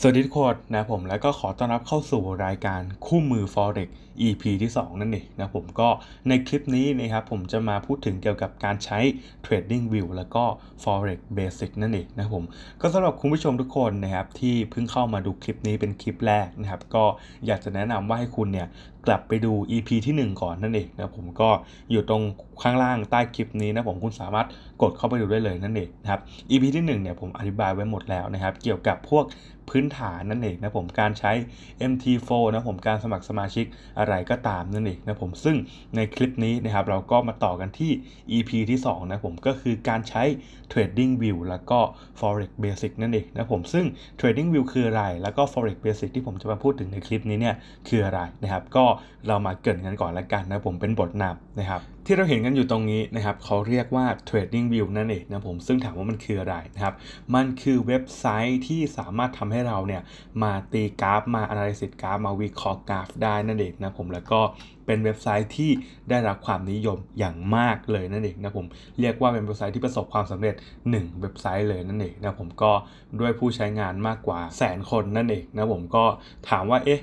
สวัสดีทุกคนนะผมแล้วก็ขอต้อนรับเข้าสู่รายการคู่มือ Forex EP ที่ 2 นั่นเองนะผมก็ในคลิปนี้นะครับผมจะมาพูดถึงเกี่ยวกับการใช้ Trading View แล้วก็ Forex Basic นั่นเองนะผม ก็สำหรับคุณผู้ชมทุกคนนะครับที่เพิ่งเข้ามาดูคลิปนี้เป็นคลิปแรกนะครับก็อยากจะแนะนำว่าให้คุณเนี่ยกลับไปดู EP ที่ 1 ก่อนนั่นเองนะผมก็อยู่ตรงข้างล่างใต้คลิปนี้นะผมคุณสามารถกดเข้าไปดูได้เลยนั่นเองนะครับ EP ที่1เนี่ยผมอธิบายไว้หมดแล้วนะครับเกี่ยวกับพวกพื้นฐานนั่นเองนะผมการใช้ MT4 นะผมการสมัครสมาชิกอะไรก็ตามนั่นเองนะผมซึ่งในคลิปนี้นะครับเราก็มาต่อกันที่ EP ที่2นะผมก็คือการใช้ Trading View แล้วก็ Forex Basic นั่นเองนะผมซึ่ง Trading View คืออะไร แล้วก็ Forex Basic ที่ผมจะมาพูดถึงในคลิปนี้เนี่ยคืออะไรนะครับก็เรามาเกิดกันก่อนละกันนะผมเป็นบทนำนะครับ ที่เราเห็นกันอยู่ตรงนี้นะครับ เขาเรียกว่า Trading View นั่นเองนะผมซึ่งถามว่ามันคืออะไรนะครับมันคือเว็บไซต์ที่สามารถทำให้เราเนี่ยมาตีกราฟ มาอนาลิซิสกราฟ มาวิเคราะห์กราฟ ได้นั่นเองนะผมแล้วก็เป็นเว็บไซต์ที่ได้รับความนิยมอย่างมากเลยนั่นเองนะผมเรียกว่าเป็นเว็บไซต์ที่ประสบความสำเร็จ 1 เว็บไซต์เลยนั่นเองนะ ผมก็ด้วยผู้ใช้งานมากกว่าแสนคนนั่นเองนะผมก็ถามว่าเอ๊ะ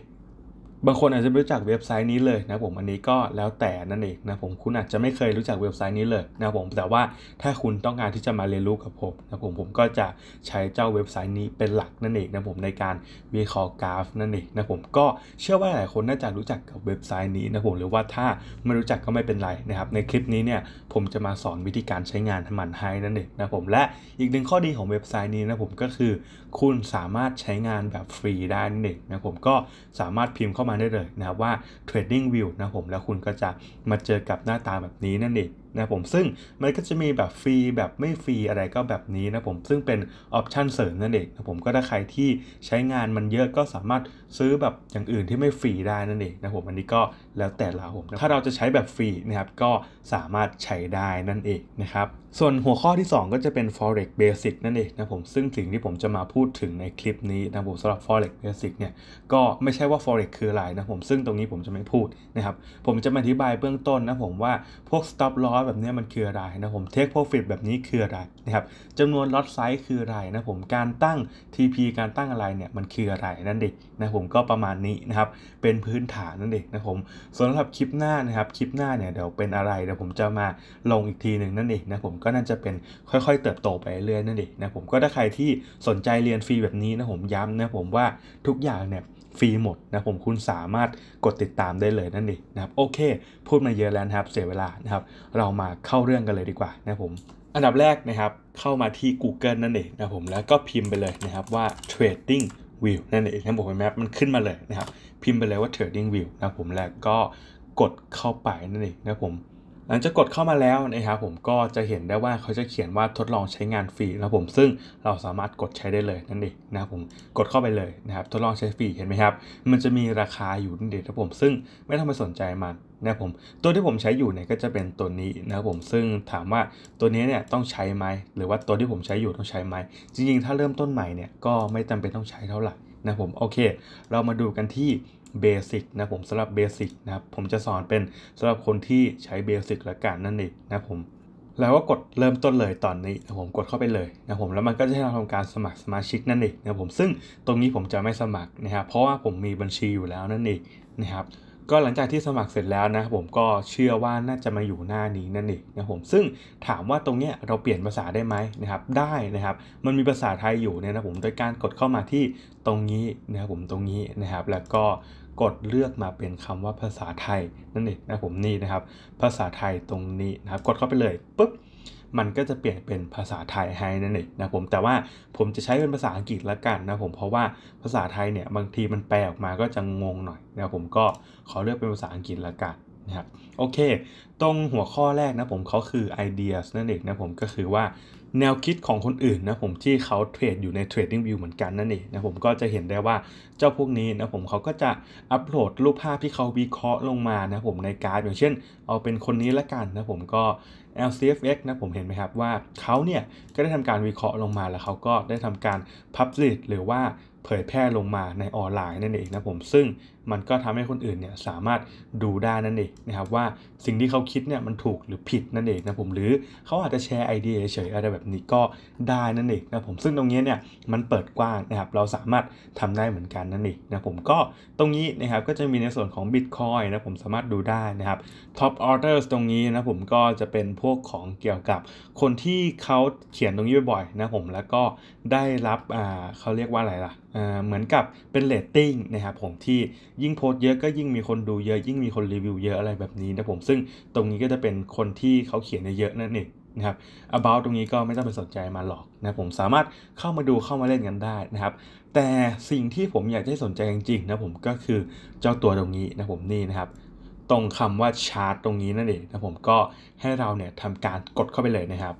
บางคนอาจจะไม่รู้จักเว็บไซต์นี้เลยนะผมอันนี้ก็แล้วแต่นั่นเองนะผม คุณอาจจะไม่เคยรู้จักเว็บไซต์นี้เลยนะผม แต่ว่าถ้าคุณต้องการที่จะมาเรียนรู้กับผมนะผม ผมก็จะใช้เจ้าเว็บไซต์นี้เป็นหลักนั่นเองนะผมในการวิเคราะห์กราฟนั่นเองนะผมก็เชื่อว่าหลายคนน่าจะรู้จักกับเว็บไซต์นี้นะผมหรือว่าถ้าไม่รู้จักก็ไม่เป็นไรนะครับ ในคลิปนี้เนี่ยผมจะมาสอนวิธีการใช้งานทมันให้นั่นเองนะผมและอีกหนึ่งข้อดีของเว็บไซต์นี้นะผมก็คือ คุณสามารถใช้งานแบบฟรีได้นั่นเองนะผมก็สามารถพิมพ์เข้ามาาได้เลยนะครับว่า Trading View นะผมแล้วคุณก็จะมาเจอกับหน้าตาแบบนี้นั่นเองนะผม ซึ่งมันก็จะมีแบบฟรีแบบไม่ฟรีอะไรก็แบบนี้นะผม ซึ่งเป็นออปชันเสริมนั่นเองนะผม ก็ถ้าใครที่ใช้งานมันเยอะก็สามารถซื้อแบบอย่างอื่นที่ไม่ฟรีได้นั่นเองนะผม อันนี้ก็แล้วแต่เราผมถ้าเราจะใช้แบบฟรีนะครับ ก็สามารถใช้ได้นั่นเองนะครับส่วนหัวข้อที่ 2 ก็จะเป็น forex basic นั่นเองนะผมซึ่งสิ่งที่ผมจะมาพูดถึงในคลิปนี้นะผมสำหรับ forex basic เนี่ยก็ไม่ใช่ว่า forex คืออะไรนะผมซึ่งตรงนี้ผมจะไม่พูดนะครับผมจะมาอธิบายเบื้องต้นนะผมว่าพวก stop loss แบบนี้มันคืออะไรนะผม take profit แบบนี้คืออะไรนะครับจำนวน lot size คืออะไรนะผมการตั้ง TP การตั้งอะไรเนี่ยมันคืออะไรนั่นเองนะผมก็ประมาณนี้นะครับเป็นพื้นฐานนั่นเองนะผมส่วนสำหรับคลิปหน้านะครับคลิปหน้าเนี่ยเดี๋ยวเป็นอะไรเดี๋ยวผมจะมาลงอีกทีหนึ่งนั่นเองนะผมก็น่าจะเป็นค่อยๆ เติบโตไปเรื่อยนั่นเองนะผมก็ถ้าใครที่สนใจเรียนฟรีแบบนี้นะผมย้ำนะผมว่าทุกอย่างเนี่ยฟรีหมดนะผมคุณสามารถกดติดตามได้เลยนั่นเองนะครับโอเค พูดมาเยอะแล้วนะครับเสียเวลานะครับเรามาเข้าเรื่องกันเลยดีกว่านะผมอันดับแรกนะครับเข้ามาที่ Google นั่นเองนะผมแล้วก็พิมพ์ไปเลยนะครับว่า trading view นั่นเองนะผมเห็นมมันขึ้นมาเลยนะครับพิมพ์ไปเลยว่า trading view นะผมแล้วก็กดเข้าไปนั่นเองนะผมหลังจากกดเข้ามาแล้วนะครับผมก็จะเห็นได้ว่าเขาจะเขียนว่าทดลองใช้งานฟรีนะผมซึ่งเราสามารถกดใช้ได้เลยนั่นเองนะครับผมกดเข้าไปเลยนะครับทดลองใช้ฟรีเห็นไหมครับมันจะมีราคาอยู่นั่นเองครับผมซึ่งไม่ต้องไปสนใจมันนะผมตัวที่ผมใช้อยู่เนี่ยก็จะเป็นตัวนี้นะครับผมซึ่งถามว่าตัวนี้เนี่ยต้องใช้ไหมหรือว่าตัวที่ผมใช้อยู่ต้องใช้ไหมจริง ๆ ถ้าเริ่มต้นใหม่เนี่ยก็ไม่จำเป็นต้องใช้เท่าไหร่นะผมโอเค เรามาดูกันที่เบสิกนะผมสำหรับเบสิกนะครับผมจะสอนเป็นสำหรับคนที่ใช้เบสิกละกันนั่นเองนะผมแล้วก็กดเริ่มต้นเลยตอนนี้นะผมกดเข้าไปเลยนะผมแล้วมันก็จะให้เราทำการสมัครสมาชิกนั่นเองนะผมซึ่งตรงนี้ผมจะไม่สมัคร นะครับเพราะว่าผมมีบัญชีอยู่แล้วนั่นเองนะครับก็หลังจากที่สมัครเสร็จแล้วนะผมก็เชื่อว่าน่าจะมาอยู่หน้านี้นั่นเองนะผมซึ่งถามว่าตรงเนี้ยเราเปลี่ยนภาษาได้ไหมนะครับได้นะครับ มันมีภาษาไทยอยู่เนี่ยนะผมโดยการกดเข้ามาที่ตรงนี้นะครับผมตรงนี้นะครับแล้วก็กดเลือกมาเป็นคำว่าภาษาไทยนั่นเองนะผมนี่นะครับ ภาษาไทยตรงนี้นะครับ กดเข้าไปเลยปุ๊บมันก็จะเปลี่ยนเป็นภาษาไทยให้นั่นเองนะผมแต่ว่าผมจะใช้เป็นภาษาอังกฤษละกันนะผมเพราะว่าภาษาไทยเนี่ยบางทีมันแปลออกมาก็จะงงหน่อยนะผมก็ขอเลือกเป็นภาษาอังกฤษละกันนะครับโอเค ตรงหัวข้อแรกนะผมเขาคือ ideas นั่นเองนะผมก็คือว่าแนวคิดของคนอื่นนะผมที่เขาเทรดอยู่ใน Trading View เหมือนกันนั่นเองนะผมก็จะเห็นได้ว่าเจ้าพวกนี้นะผมเขาก็จะอัปโหลดรูปภาพที่เขาวิเคราะห์ลงมานะผมในกร์ดอย่างเช่นเอาเป็นคนนี้ละกันนะผมก็ LCFX นะผมเห็นไหมครับว่าเขาเนี่ยก็ได้ทำการวิเคราะห์ลงมาแล้วเขาก็ได้ทำการพับสิท์หรือว่าเผยแพร่ลงมาในออนไลน์นั่นเองนะผมซึ่งมันก็ทำให้คนอื่นเนี่ยสามารถดูได้นั่นเองนะครับว่าสิ่งที่เขาคิดเนี่ยมันถูกหรือผิดนั่นเองนะผมหรือเขาอาจจะแชร์ไอเดียเฉยอะไรแบบนี้ก็ได้นั่นเองนะผมซึ่งตรงนี้เนี่ยมันเปิดกว้างนะครับเราสามารถทำได้เหมือนกันนั่นเองนะผมก็ตรงนี้นะครับก็จะมีในส่วนของ Bitcoin นะผมสามารถดูได้นะครับ Top Orders ตรงนี้นะผมก็จะเป็นพวกของเกี่ยวกับ คนที่เขาเขียนตรงนี้บ่อยๆนะผมแล้วก็ได้รับอ่าเขาเรียกว่าอะไรล่ะเหมือนกับเป็นเลตติ้งนะครับผมที่ยิ่งโพสเยอะก็ยิ่งมีคนดูเยอะ ยิ่งมีคนรีวิวเยอะอะไรแบบนี้นะผมซึ่งตรงนี้ก็จะเป็นคนที่เขาเขียนเยอะนั่นเองนะครับ about ตรงนี้ก็ไม่ต้องไปสนใจมาหรอกนะผมสามารถเข้ามาดูเข้ามาเล่นกันได้นะครับ แต่สิ่งที่ผมอยากให้สนใจจริงๆนะผมก็คือเจ้าตัวตรงนี้นะผมนี่นะครับ ตรงคำว่าชาร์ตตรงนี้นั่นเองนะผมก็ให้เราเนี่ยทำการกดเข้าไปเลยนะครับ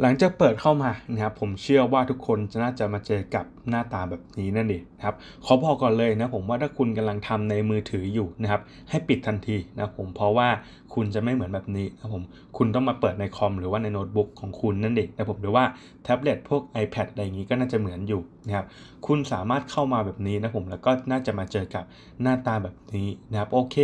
หลังจากเปิดเข้ามานะครับผมเชื่อว่าทุกคนจะน่าจะมาเจอกับหน้าตาแบบนี้นั่นเองนะครับขอบอกก่อนเลยนะผมว่าถ้าคุณกำลังทำในมือถืออยู่นะครับให้ปิดทันทีนะผมเพราะว่าคุณจะไม่เหมือนแบบนี้นะผมคุณต้องมาเปิดในคอมหรือว่าในโน้ตบุ๊กของคุณนั่นเองนะผมหรือว่าแท็บเล็ตพวก iPad อะไรอย่างนี้ก็น่าจะเหมือนอยู่นะครับคุณสามารถเข้ามาแบบนี้นะผมแล้วก็น่าจะมาเจอกับหน้าตาแบบนี้นะครับโอเค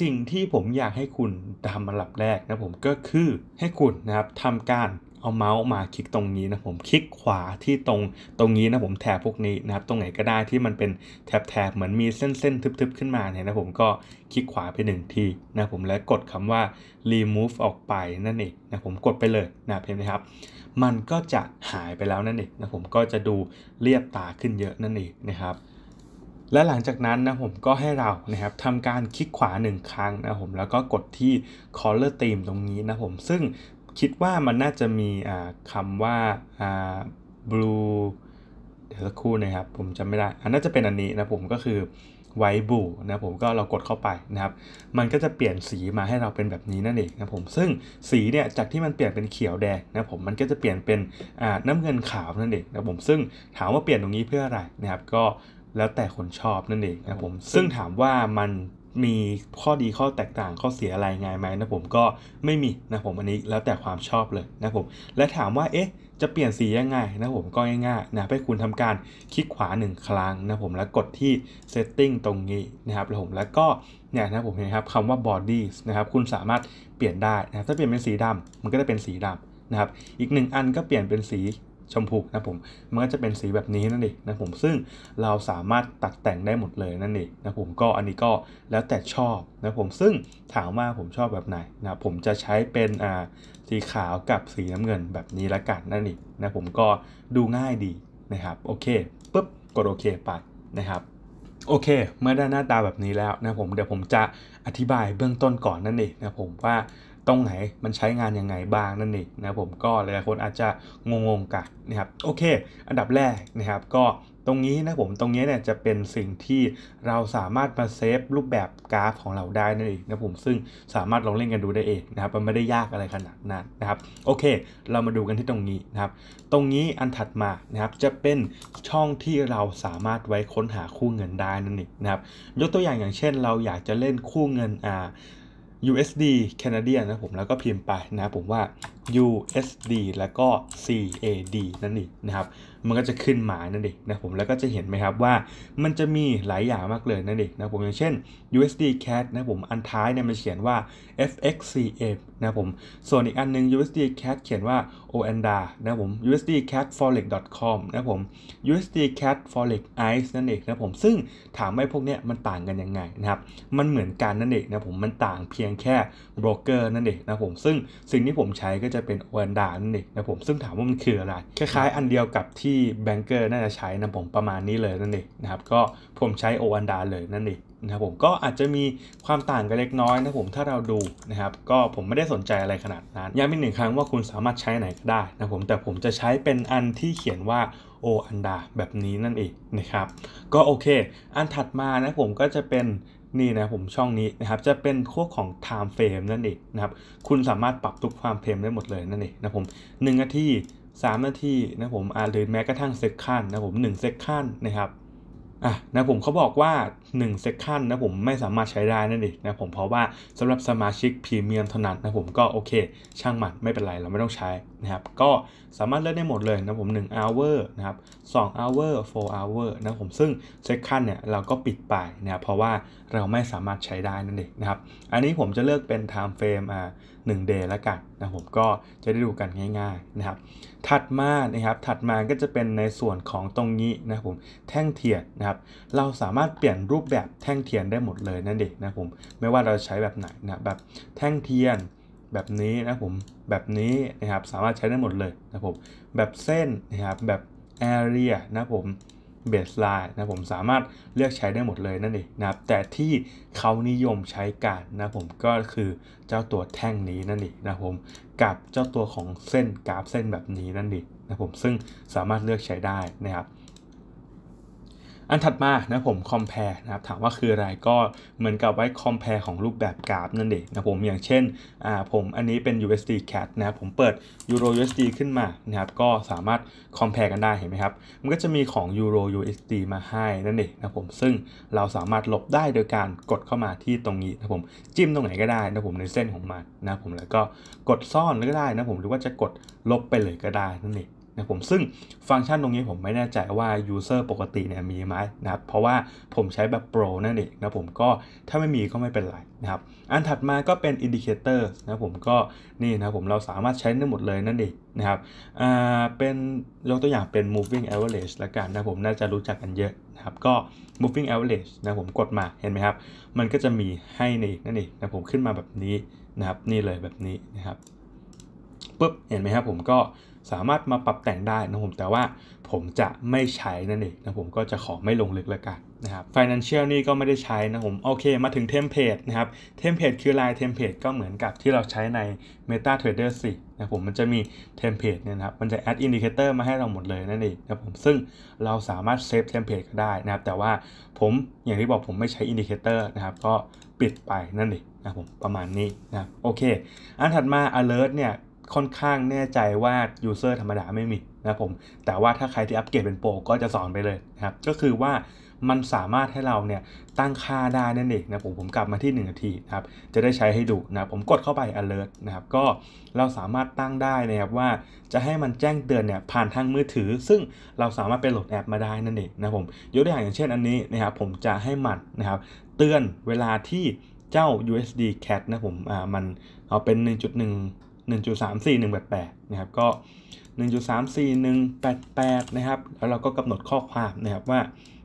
สิ่งที่ผมอยากให้คุณทำอันดับแรกนะผมก็คือให้คุณนะครับทำการเอาเมาส์ มาคลิกตรงนี้นะผมคลิกขวาที่ตรงตรงนี้นะ ผมแถบพวกนี้นะครับ ตรงไหนก็ได้ที่มันเป็นแถบแถบเหมือนมีเส้นเส้นทึบๆขึ้นมาเนี่ยนะผมก็คลิกขวาไปหนึ่งทีนะผมแล้วกดคำว่า remove ออกไปนั่นเองนะ ผมกดไปเลยนะเห็นไหมครับมันก็จะหายไปแล้วนั่นเองนะผมก็จะดูเรียบตาขึ้นเยอะนั่นเองนะครับ และหลังจากนั้นนะผมก็ให้เรานะครับทำการคลิกขวา 1 ครั้งนะผมแล้วก็กดที่ color theme ตรงนี้นะผมซึ่งคิดว่ามันน่าจะมีคำว่า blue เดี๋ยวสักครู่นะครับผมจำไม่ได้อันน่าจะเป็นอันนี้นะผมก็คือไวบูนะผมก็เรากดเข้าไปนะครับ มันก็จะเปลี่ยนสีมาให้เราเป็นแบบนี้นั่นเองนะผมซึ่งสีเนี่ยจากที่มันเปลี่ยนเป็นเขียวแดงนะผมมันก็จะเปลี่ยนเป็นน้ำเงินขาวนั่นเองนะผมซึ่งถามว่าเปลี่ยนตรงนี้เพื่ออะไรนะครับก็แล้วแต่คนชอบนั่นเองนะผมซึ่งถามว่ามันมีข้อดีข้อแตกต่างข้อเสียอะไรไงไหมนะผมก็ไม่มีนะผมอันนี้แล้วแต่ความชอบเลยนะผมและถามว่าเอ๊ะจะเปลี่ยนสียังไงนะผมก็ง่ายๆนะให้คุณทำการ คลิกขวา 1ครั้งนะผมแล้วกดที่ setting ตรงนี้นะครับผมแล้วก็เนี่ยนะผมเห็นครับคำว่า body นะครับคุณสามารถเปลี่ยนได้นะถ้าเปลี่ยนเป็นสีดำ มันก็จะเป็นสีดำนะครับอีกหนึ่งอันก็เปลี่ยนเป็นสีชมพูนะผม มันก็จะเป็นสีแบบนี้นั่นเองนะผมซึ่งเราสามารถตัดแต่งได้หมดเลยนั่นเองนะผมก็อันนี้ก็แล้วแต่ชอบนะผมซึ่งถามว่าผมชอบแบบไหนนะผมจะใช้เป็นอ่าสีขาวกับสีน้ำเงินแบบนี้ละกันนั่นเองนะผมก็ดูง่ายดีนะครับโอเคปุ๊บกดโอเคไปนะครับ โอเค เมื่อได้หน้าตาแบบนี้แล้วนะผมเดี๋ยวผมจะอธิบายเบื้องต้นก่อนนั่นเองนะผมว่าตรงไหนมันใช้งานยังไงบ้างนั่นเองนะผมก็หลายๆคนอาจจะงงๆกันนะครับโอเค อันดับแรกนะครับ ก็ตรงนี้นะผม ตรงนี้เนี่ยจะเป็นสิ่งที่เราสามารถมาเซฟรูปแบบกราฟของเราได้นั่นเองนะผมซึ่งสามารถลองเล่นกันดูได้เองนะครับ มันไม่ได้ยากอะไรขนาดนั้นนะครับโอเค เรามาดูกันที่ตรงนี้นะครับ ตรงนี้อันถัดมานะครับจะเป็นช่องที่เราสามารถไว้ค้นหาคู่เงินได้นั่นเองนะครับ ยกตัวอย่างอย่างเช่น เราอยากจะเล่นคู่เงินอ่า USD Canadian นะผมแล้วก็พิมพ์ไปนะผมว่า USD แล้วก็ CAD นั่นเองนะครับ มันก็จะขึ้นมานั่นเองนะผมแล้วก็จะเห็นไหมครับว่ามันจะมีหลายอย่างมากเลยนั่นเองนะผมอย่างเช่น USD CAD นะผมอันท้ายเนี่ยมันเขียนว่า FXCM นะผม ส่วนอีกอันนึง USD CAD เขียนว่า o a n d a นะผม USD Cat Forex com นะผม USD Cat Forex Ice นั่นเองนะผม ซึ่งถามไม่พวกเนี้ยมันต่างกันยังไงนะครับ มันเหมือนกันนั่นเองนะผมมันต่างเพียงแค่โบรกเกอร์นั่นเองนะผม ซึ่งสิ่งที่ผมใช้ก็จะเป็น o a n d a นั่นเองนะผม ซึ่งถามว่ามันคืออะไร คล้ายๆอันเดียวกับที่แบงเกอร์น่าจะใช้นะผมประมาณนี้เลยนั่นเองนะครับ ก็ผมใช้ o a n d a เลยนั่นเองนะครับผมก็อาจจะมีความต่างกันเล็กน้อยนะผมถ้าเราดูนะครับ ก็ผมไม่ได้สนใจอะไรขนาดนั้นย้ำอีกหนึ่งครั้งว่าคุณสามารถใช้ไหนก็ได้นะผมแต่ผมจะใช้เป็นอันที่เขียนว่าโออันดาแบบนี้นั่นเองนะครับ ก็โอเคอันถัดมานะผมก็จะเป็นนี่นะผมช่องนี้นะครับ จะเป็นพวกของ time frame นั่นเองนะครับคุณสามารถปรับทุกความเฟรมได้หมดเลยนั่นเองนะผม1นาที3นาทีนะผมหรือแม้กระทั่งเซคันนะผม1เซคันนะครับอ่ะนะผมเขาบอกว่า 1 s e เซคันนะผมไม่สามารถใช้ได้นั่นเองนะผมเพราะว่าสำหรับสมาชิกพรีเมียมเท่านั้นนะผมก็โอเคช่างมันไม่เป็นไรเราไม่ต้องใช้นะครับ ก็สามารถเลือกได้หมดเลยนะผม 1 hour นะครับ2 hour 4 hour นะผมซึ่งเซคันเนี่ยเราก็ปิดไปนะเพราะว่าเราไม่สามารถใช้ได้นั่นเองนะครับอันนี้ผมจะเลือกเป็น time frame อ่า1 day แล้วกันนะผมก็จะได้ดูกันง่าย ๆนะครับ ถัดมานะครับถัดมาก็จะเป็นในส่วนของตรงนี้นะผมแท่งเทียนนะครับ เราสามารถเปลี่ยนรูปแบบแท่งเทียนได้หมดเลยนั่นเองนะผมไม่ว่าเราใช้แบบไหนนะแบบแท่งเทียนแบบนี้นะผมแบบนี้นะครับสามารถใช้ได้หมดเลยนะผมแบบเส้นนะครับแบบ area นะผมเบสไลน์นะผมสามารถเลือกใช้ได้หมดเลยนั่นเองนะครับ แต่ที่เขานิยมใช้กันนะผมก็คือเจ้าตัวแท่งนี้นั่นเองนะผมกับเจ้าตัวของเส้นกราฟเส้นแบบนี้นั่นเองนะผมซึ่งสามารถเลือกใช้ได้นะครับอันถัดมานะผม compare นะครับถามว่าคืออะไรก็เหมือนกับไว้ compare ของรูปแบบกราฟนั่นเองนะผมอย่างเช่นอ่าผมอันนี้เป็น USD CAD นะครับผมเปิด Euro USD ขึ้นมานะครับก็สามารถ compare กันได้เห็นไหมครับมันก็จะมีของ Euro USD มาให้นั่นเองนะผมซึ่งเราสามารถลบได้โดยการกดเข้ามาที่ตรงนี้นะผมจิ้มตรงไหนก็ได้นะผมในเส้นของมันนะผมแล้วก็กดซ่อนก็ได้นะผมหรือว่าจะกดลบไปเลยก็ได้นั่นเองนะผมซึ่งฟังก์ชันตรงนี้ผมไม่แน่ใจว่า User ปกติเนี่ยมีไหมนะครับ เพราะว่าผมใช้แบบ Pro นั่นเองนะผมก็ถ้าไม่มีก็ไม่เป็นไรนะครับอันถัดมาก็เป็น Indicator นะผมก็นี่นะผมเราสามารถใช้ได้หมดเลยนั่นเองนะครับอ่าเป็นยกตัวอย่างเป็น moving average ละกันนะผมน่าจะรู้จักกันเยอะนะครับก็ moving average นะผมกดมาเห็นไหมครับมันก็จะมีให้นี่นั่นเองนะผมขึ้นมาแบบนี้นะครับนี่เลยแบบนี้นะครับปุ๊บเห็นไหมครับผมก็สามารถมาปรับแต่งได้นะผม แต่ว่าผมจะไม่ใช้นั่นเองนะผมก็จะขอไม่ลงลึกแล้วกันนะครับ financial นี่ก็ไม่ได้ใช้นะผมโอเคมาถึงเทมเพลตนะครับเทมเพลตคือลายเทมเพลตก็เหมือนกับที่เราใช้ใน Meta Trader 4นะผมมันจะมีเทมเพลตเนี่ยนะครับมันจะ add indicator มาให้เราหมดเลยนั่นเองนะผมซึ่งเราสามารถเซฟเทมเพลตก็ได้นะครับแต่ว่าผมอย่างที่บอกผมไม่ใช้ indicator นะครับก็ปิดไปนั่นเองนะผมประมาณนี้นะโอเคอันถัดมา alert เนี่ยค่อนข้างแน่ใจว่า User ธรรมดาไม่มีนะผม แต่ว่าถ้าใครที่อัปเกรดเป็นโปรก็จะสอนไปเลยนะครับ ก็คือว่ามันสามารถให้เราเนี่ยตั้งค่าได้นั่นเองนะผมผมกลับมาที่1นาทีนะครับ จะได้ใช้ให้ดูนะผมกดเข้าไป alert นะครับ ก็เราสามารถตั้งได้นะครับว่าจะให้มันแจ้งเตือนเนี่ยผ่านทางมือถือ ซึ่งเราสามารถไปโหลดแอปมาได้นั่นเองนะผมยกตัวอย่างอย่างเช่นอันนี้นะครับผมจะให้มันนะครับเตือนเวลาที่เจ้า USD cat นะผมอ่ามันเอาเป็น 1.1 1.34188 นะครับก็ 1.34188 นะครับ แล้วเราก็กำหนดข้อความนะครับว่า